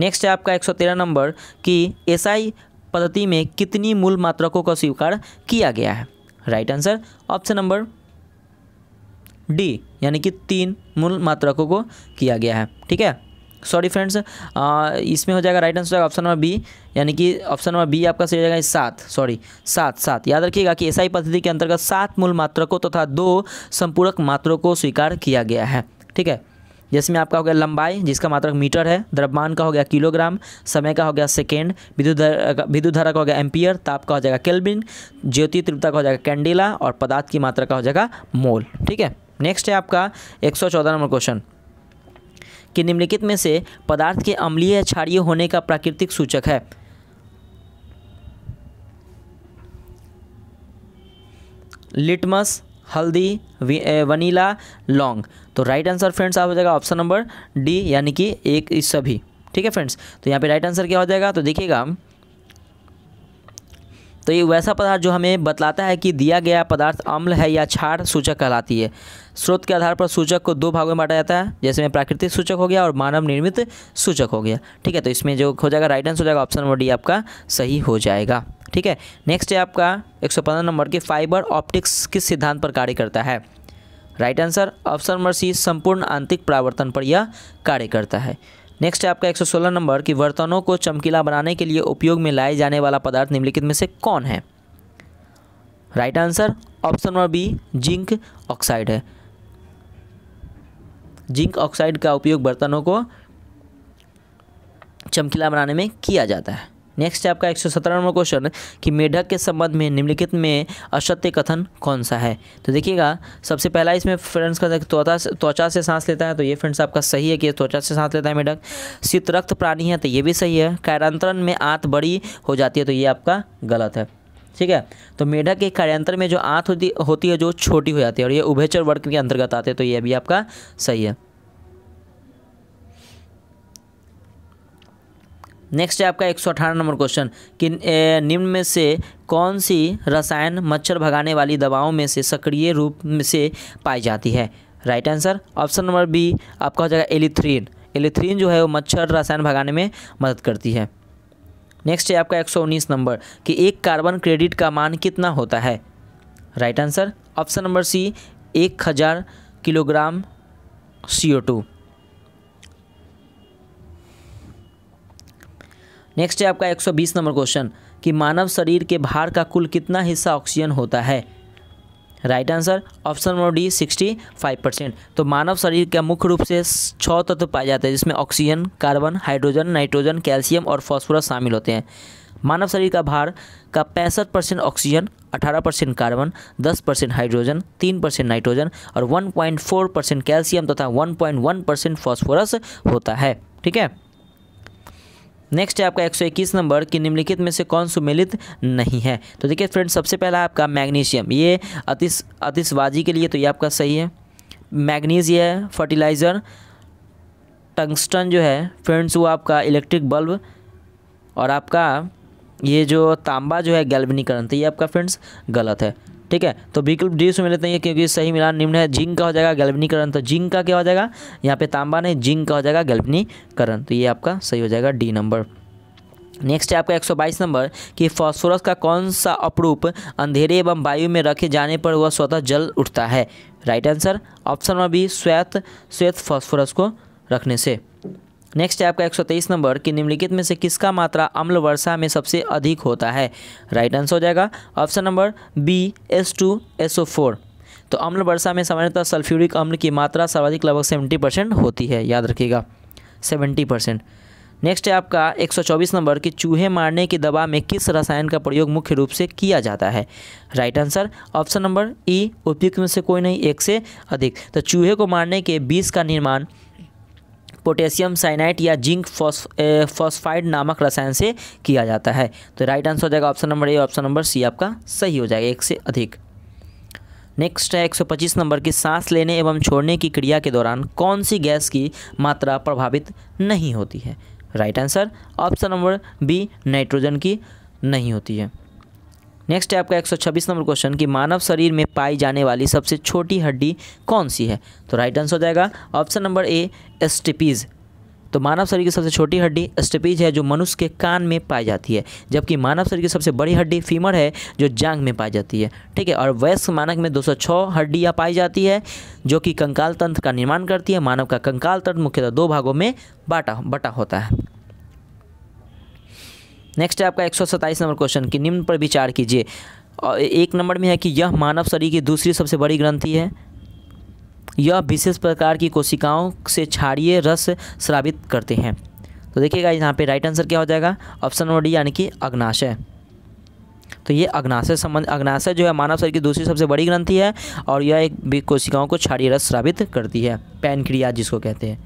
नेक्स्ट है आपका 113 नंबर कि एसआई पद्धति में कितनी मूल मात्रकों का स्वीकार किया गया है right answer option number D यानी कि तीन मूल मात्रकों को किया गया है ठीक है सॉरी फ्रेंड्स इसमें हो जाएगा right answer option number B यानी कि ऑप्शन नंबर बी आपका सही हो जाएगा सात सॉरी सात सात याद रखिएगा कि ही पद्धति के अंतर्गत सात मूल मात्रकों तथा तो दो संपूरक मात्रों को स्वीकार किया गया है ठीक है जिसमें आपका हो गया लंबाई जिसका मात्रक मीटर है द्रव्यमान का हो गया किलोग्राम समय का हो गया सेकेंड विद्युत विद्युत धारा का हो गया एम्पियर ताप का हो जाएगा केल्विन ज्योति तीव्रता का हो जाएगा कैंडेला और पदार्थ की मात्रा का हो जाएगा मोल ठीक है नेक्स्ट है आपका एक नंबर क्वेश्चन कि निम्नलिखित में से पदार्थ के अम्लीय या क्षारीय होने का प्राकृतिक सूचक है लिटमस हल्दी वनीला लौंग तो राइट आंसर फ्रेंड्स आप हो जाएगा ऑप्शन नंबर डी यानी कि एक इस सभी ठीक है फ्रेंड्स तो यहाँ पे राइट आंसर क्या हो जाएगा तो देखिएगा तो ये वैसा पदार्थ जो हमें बतलाता है कि दिया गया पदार्थ अम्ल है या छार सूचक कहलाती है स्रोत के आधार पर सूचक को दो भागों में बांटा जाता है जैसे में प्राकृतिक सूचक हो गया और मानव निर्मित सूचक हो गया ठीक है तो इसमें जो हो जाएगा राइट आंसर हो जाएगा ऑप्शन नंबर डी आपका सही हो जाएगा ठीक है नेक्स्ट है आपका एक नंबर के फाइबर ऑप्टिक्स किस सिद्धांत पर कार्य करता है right answer option number C संपूर्ण आंतरिक परावर्तन पर यह कार्य करता है नेक्स्ट है आपका 116 नंबर कि बर्तनों को चमकीला बनाने के लिए उपयोग में लाए जाने वाला पदार्थ निम्नलिखित में से कौन है right answer option number B zinc oxide है जिंक ऑक्साइड का उपयोग बर्तनों को चमकीला बनाने में किया जाता है नेक्स्ट है आपका एक नंबर क्वेश्चन कि मेढक के संबंध में निम्नलिखित में असत्य कथन कौन सा है तो देखिएगा सबसे पहला इसमें फ्रेंड्स का त्वचा त्वचा से सांस लेता है तो ये फ्रेंड्स आपका सही है कि त्वचा से सांस लेता है मेढक शीतरक्त प्राणी है तो ये भी सही है कार्यांतरण में आंत बड़ी हो जाती है तो ये आपका गलत है ठीक है तो मेढक के कार्यांतर में जो आंत होती होती है जो छोटी हो जाती है और ये उभयचर वर्ग के अंतर्गत आते हैं तो ये भी आपका सही है नेक्स्ट है आपका एक सौ अठारह नंबर क्वेश्चन कि निम्न में से कौन सी रसायन मच्छर भगाने वाली दवाओं में से सक्रिय रूप में से पाई जाती है right answer option number B आपका हो जाएगा एलिथ्रीन एलिथ्रीन जो है वो मच्छर रसायन भगाने में मदद करती है नेक्स्ट है आपका उन्नीस नंबर कि एक कार्बन क्रेडिट का मान कितना होता है right answer option number C एक हज़ार kilogram C O two next है आपका 120 नंबर क्वेश्चन कि मानव शरीर के भार का कुल कितना हिस्सा ऑक्सीजन होता है right answer option number D 65 percent तो मानव शरीर का मुख्य रूप से छः तत्व तो पाए जाते हैं जिसमें oxygen carbon hydrogen nitrogen calcium और फॉस्फोरस शामिल होते हैं मानव शरीर का भार का पैंसठ परसेंट ऑक्सीजन अठारह परसेंट कार्बन दस परसेंट हाइड्रोजन तीन परसेंट नाइट्रोजन और फोर परसेंट कैल्शियम तथा वन परसेंट फॉस्फोरस होता है ठीक है नेक्स्ट है आपका 121 नंबर कि निम्नलिखित में से कौन सुमेलित नहीं है तो देखिए फ्रेंड्स सबसे पहला आपका मैग्नीशियम ये अतिश अतिशबाजी के लिए तो ये आपका सही है मैग्नीज ये है फर्टिलाइज़र टंगस्टन जो है फ्रेंड्स वो आपका इलेक्ट्रिक बल्ब और आपका ये जो तांबा जो है गैल्वनीकरण तो ये आपका फ्रेंड्स गलत है ठीक है तो विकल्प डी उसमें लेते हैं क्योंकि सही मिलान निम्न है जिंक का हो जाएगा गैल्वनीकरण तो जिंक का क्या हो जाएगा यहाँ पे तांबा नहीं जिंक का हो जाएगा गैल्वनीकरण तो ये आपका सही हो जाएगा डी नंबर नेक्स्ट है आपका 122 नंबर कि फॉस्फोरस का कौन सा अपरूप अंधेरे एवं वायु में रखे जाने पर वह स्वतः जल उठता है right answer option number B श्वेत श्वेत फॉस्फोरस को रखने से नेक्स्ट है आपका 123 नंबर कि निम्नलिखित में से किसका मात्रा अम्ल वर्षा में सबसे अधिक होता है राइट आंसर हो जाएगा option number B S two S O four तो अम्ल वर्षा में सामान्यतः सल्फ्यूरिक अम्ल की मात्रा सर्वाधिक लगभग सेवेंटी परसेंट होती है याद रखिएगा सेवेंटी परसेंट नेक्स्ट है आपका 124 नंबर कि चूहे मारने की दवा में किस रसायन का प्रयोग मुख्य रूप से किया जाता है right answer option number E उपयुक्त में से कोई नहीं एक से अधिक तो चूहे को मारने के बीस का निर्माण पोटेशियम साइनाइट या जिंक फॉस्फाइड नामक रसायन से किया जाता है तो राइट आंसर हो जाएगा option number A option number C आपका सही हो जाएगा एक से अधिक नेक्स्ट है 125 नंबर की सांस लेने एवं छोड़ने की क्रिया के दौरान कौन सी गैस की मात्रा प्रभावित नहीं होती है right answer option number B nitrogen की नहीं होती है नेक्स्ट है आपका 126 नंबर क्वेश्चन कि मानव शरीर में पाई जाने वाली सबसे छोटी हड्डी कौन सी है तो राइट आंसर हो जाएगा ऑप्शन नंबर ए एस्टिपीज़ तो मानव शरीर की सबसे छोटी हड्डी स्टेपीज है जो मनुष्य के कान में पाई जाती है जबकि मानव शरीर की सबसे बड़ी हड्डी फीमर है जो जांग में पाई जाती है ठीक है और वयस्क मानक में 206 हड्डियाँ पाई जाती है जो कि कंकाल तंत्र का निर्माण करती है मानव का कंकाल तंत्र मुख्यतः दो भागों में बाटा बटा होता है नेक्स्ट है आपका एक नंबर क्वेश्चन कि निम्न पर विचार कीजिए और एक नंबर में है कि यह मानव शरीर की दूसरी सबसे बड़ी ग्रंथि है यह विशेष प्रकार की कोशिकाओं से क्षारिय रस श्रावित करते हैं तो देखिएगा यहाँ पे राइट आंसर क्या हो जाएगा ऑप्शन नंबर डी यानी कि अग्नाशय तो ये अग्नाशय संबंध अग्नाशय जो है मानव शरीर की दूसरी सबसे बड़ी ग्रंथि है और यह एक कोशिकाओं को क्षारीय रस श्रावित करती है पैनक्रिया जिसको कहते हैं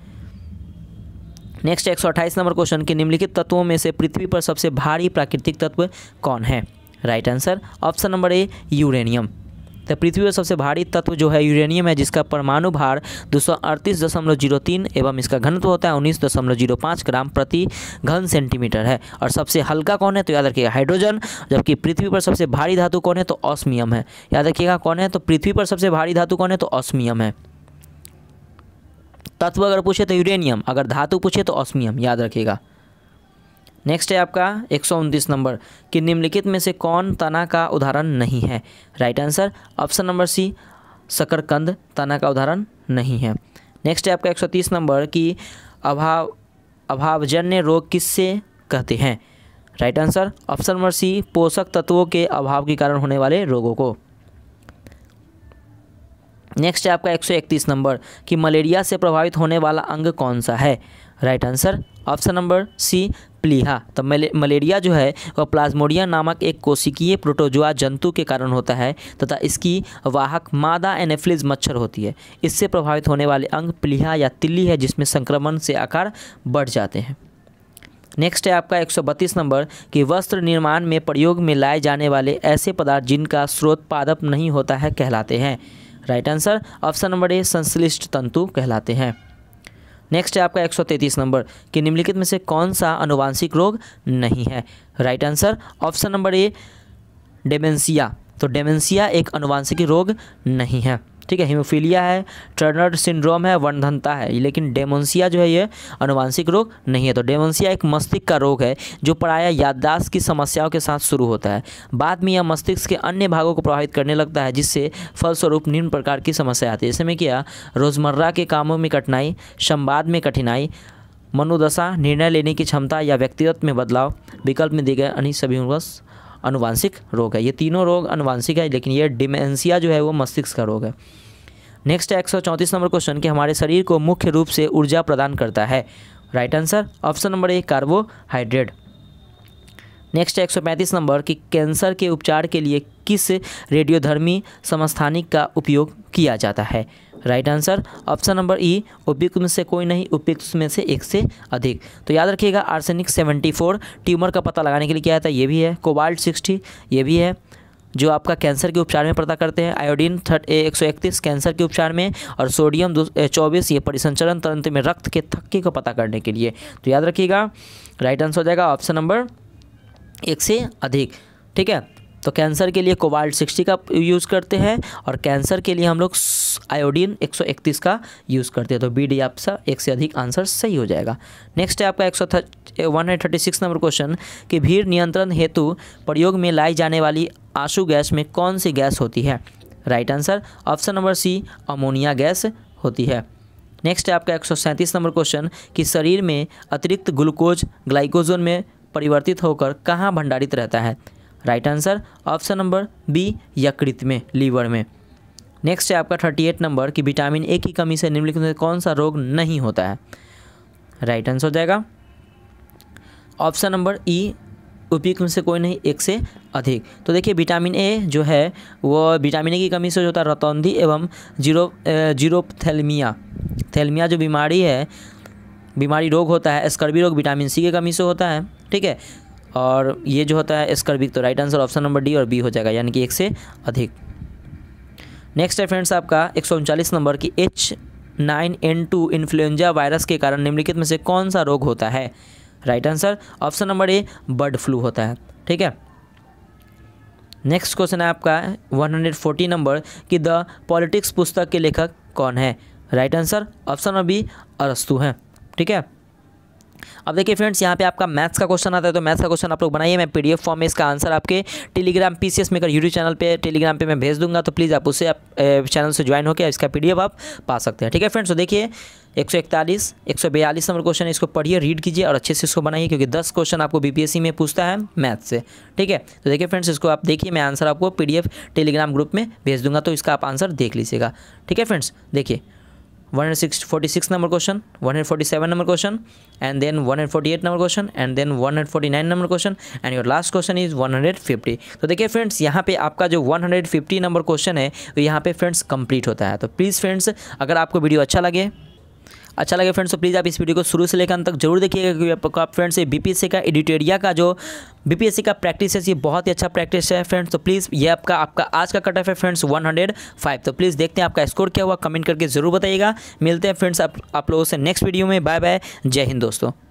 नेक्स्ट एक नंबर क्वेश्चन के निम्नलिखित तत्वों में से पृथ्वी पर सबसे भारी प्राकृतिक तत्व कौन है right answer option number A uranium तो पृथ्वी पर सबसे भारी तत्व जो है यूरेनियम है जिसका परमाणु भार दो एवं इसका घनत्व होता है उन्नीस ग्राम प्रति घन सेंटीमीटर है और सबसे हल्का कौन है तो याद रखिएगा हाइड्रोजन जबकि पृथ्वी पर सबसे भारी धातु कौन है तो ऑस्मियम है याद रखिएगा कौन है तो पृथ्वी पर सबसे भारी धातु कौन है तो ऑस्मियम है तत्व अगर पूछे तो यूरेनियम अगर धातु पूछे तो ऑस्मियम याद रखिएगा नेक्स्ट है आपका एक नंबर कि निम्नलिखित में से कौन तना का उदाहरण नहीं है right answer option number C शकरकंद तना का उदाहरण नहीं है नेक्स्ट है आपका एक नंबर कि अभाव अभावजन्य रोग किससे कहते हैं right answer option number C पोषक तत्वों के अभाव के कारण होने वाले रोगों को नेक्स्ट है आपका 131 नंबर कि मलेरिया से प्रभावित होने वाला अंग कौन सा है right answer option number C प्लीहा तो मले, मलेरिया जो है वह प्लाज्मोडिया नामक एक कोशिकीय प्रोटोजुआ जंतु के कारण होता है तथा इसकी वाहक मादा एनेफ्लिज मच्छर होती है इससे प्रभावित होने वाले अंग प्लीहा या तिल्ली है जिसमें संक्रमण से आकार बढ़ जाते हैं नेक्स्ट है आपका एक नंबर कि वस्त्र निर्माण में प्रयोग में लाए जाने वाले ऐसे पदार्थ जिनका स्रोत पादप नहीं होता है कहलाते हैं right answer option number A संश्लिष्ट तंतु कहलाते हैं नेक्स्ट है आपका 133 नंबर कि निम्नलिखित में से कौन सा अनुवांशिक रोग नहीं है right answer option number A dementia तो डेमेंसिया एक अनुवांशिक रोग नहीं है ठीक है हीमोफीलिया है टर्नर सिंड्रोम है वर्णधनता है लेकिन डेमोंसिया जो है ये अनुवांशिक रोग नहीं है तो डेमोंसिया एक मस्तिष्क का रोग है जो प्राय याददाश्त की समस्याओं के साथ शुरू होता है बाद में यह मस्तिष्क के अन्य भागों को प्रभावित करने लगता है जिससे फलस्वरूप निम्न प्रकार की समस्या आती है जैसे में क्या रोज़मर्रा के कामों में कठिनाई संवाद में कठिनाई मनोदशा निर्णय लेने की क्षमता या व्यक्तिगत में बदलाव विकल्प में दिए गए अन्य सभी उर्वस अनुवांशिक रोग है ये तीनों रोग अनुवांशिक है लेकिन ये डिमेंसिया जो है वो मस्तिष्क का रोग है नेक्स्ट है एक नंबर क्वेश्चन कि हमारे शरीर को मुख्य रूप से ऊर्जा प्रदान करता है right answer option number A carbohydrate next है एक नंबर कि कैंसर के उपचार के लिए किस रेडियोधर्मी समस्थानिक का उपयोग किया जाता है right answer option number E उपयुक्त में से कोई नहीं उपयुक्त में से एक से अधिक तो याद रखिएगा आर्सेनिक सेवेंटी फोर ट्यूमर का पता लगाने के लिए क्या आता है ये भी है कोबाल्ट सिक्सटी ये भी है जो आपका कैंसर के उपचार में पता करते हैं आयोडीन थर्ट एक सौ इकतीस कैंसर के उपचार में और सोडियम चौबीस ये परिसंचरण तंत्र में रक्त के थक्के को पता करने के लिए तो याद रखिएगा राइट आंसर हो जाएगा ऑप्शन नंबर एक से अधिक ठीक है तो कैंसर के लिए कोबाल्ट सिक्सटी का यूज़ करते हैं और कैंसर के लिए हम लोग आयोडीन इकतीस का यूज़ करते हैं तो बी डी आपका एक से अधिक आंसर सही हो जाएगा नेक्स्ट है आपका एक सौ नंबर क्वेश्चन कि भीड़ नियंत्रण हेतु प्रयोग में लाई जाने वाली आंसू गैस में कौन सी गैस होती है right answer option number C ammonia gas होती है नेक्स्ट है आपका एक नंबर क्वेश्चन कि शरीर में अतिरिक्त ग्लूकोज ग्लाइकोजोन में परिवर्तित होकर कहाँ भंडारित रहता है right answer option number B यकृत में लीवर में नेक्स्ट है आपका थर्टी एट नंबर कि विटामिन ए की कमी से निम्नलिखित में कौन सा रोग नहीं होता है राइट आंसर हो जाएगा ऑप्शन नंबर ई उपयुक्त में से कोई नहीं एक से अधिक तो देखिए विटामिन ए जो है वो विटामिन ए की कमी से जो होता है रतौंधी एवं जीरो जीरो थैलमिया थैलमिया जो बीमारी है बीमारी रोग होता है स्कर्वी रोग विटामिन सी की कमी से होता है ठीक है और ये जो होता है स्कर्बिक तो right answer option number D और बी हो जाएगा यानी कि एक से अधिक नेक्स्ट है फ्रेंड्स आपका एक नंबर की H nine N two influenza virus के कारण निम्नलिखित में से कौन सा रोग होता है right answer option number A bird flu होता है ठीक है नेक्स्ट क्वेश्चन है आपका 140 नंबर कि द पॉलिटिक्स पुस्तक के लेखक कौन है right answer option number B अरस्तु हैं ठीक है अब देखिए फ्रेंड्स यहाँ पे आपका मैथ्स का क्वेश्चन आता है तो मैथ्स का क्वेश्चन आप लोग बनाइए मैं पीडीएफ फॉर्म में इसका आंसर आपके Telegram PCS maker YouTube channel पे टेलीग्राम पे मैं भेज दूंगा तो प्लीज़ आप उसे आप चैनल से ज्वाइन होकर इसका पीडीएफ आप पा सकते हैं ठीक है फ्रेंड्स तो देखिए एक सौ इकतालीस एक सौ बयालीस नंबर क्वेश्चन इसको पढ़िए रीड कीजिए और अच्छे से इसको बनाइए क्योंकि दस क्वेश्चन आपको सी में पूछता है मैथ से ठीक है तो देखिए फ्रेंड्स इसको आप देखिए मैं आंसर आपको पीडीएफ टेलीग्राम ग्रुप में भेज दूंगा तो इसका आप आंसर देख लीजिएगा ठीक है फ्रेंड्स देखिए one number question one number question and then one number question and then one number question and your last question is one तो देखिए फ्रेंड्स यहाँ पे आपका जो 150 नंबर क्वेश्चन है यहाँ पे फ्रेंड्स कंप्लीट होता है तो प्लीज़ फ्रेंड्स अगर आपको वीडियो अच्छा लगे अच्छा लगे फ्रेंड्स तो प्लीज़ आप इस वीडियो को शुरू से लेकर अंत तक जरूर देखिएगा क्योंकि आपको आप फ्रेंड्स ये बीपीएससी का एडिटोरिया का जो बीपीएससी का प्रैक्टिस है ये बहुत ही अच्छा प्रैक्टिस है फ्रेंड्स तो प्लीज़ ये आपका आपका आज का कट ऑफ है फ्रेंड्स वन तो प्लीज़ देखते हैं आपका स्कोर क्या हुआ कमेंट करके ज़रूर बताइएगा मिलते हैं फ्रेंड्स आप, आप लोगों से नेक्स्ट वीडियो में बाय बाय जय हिंद दोस्तों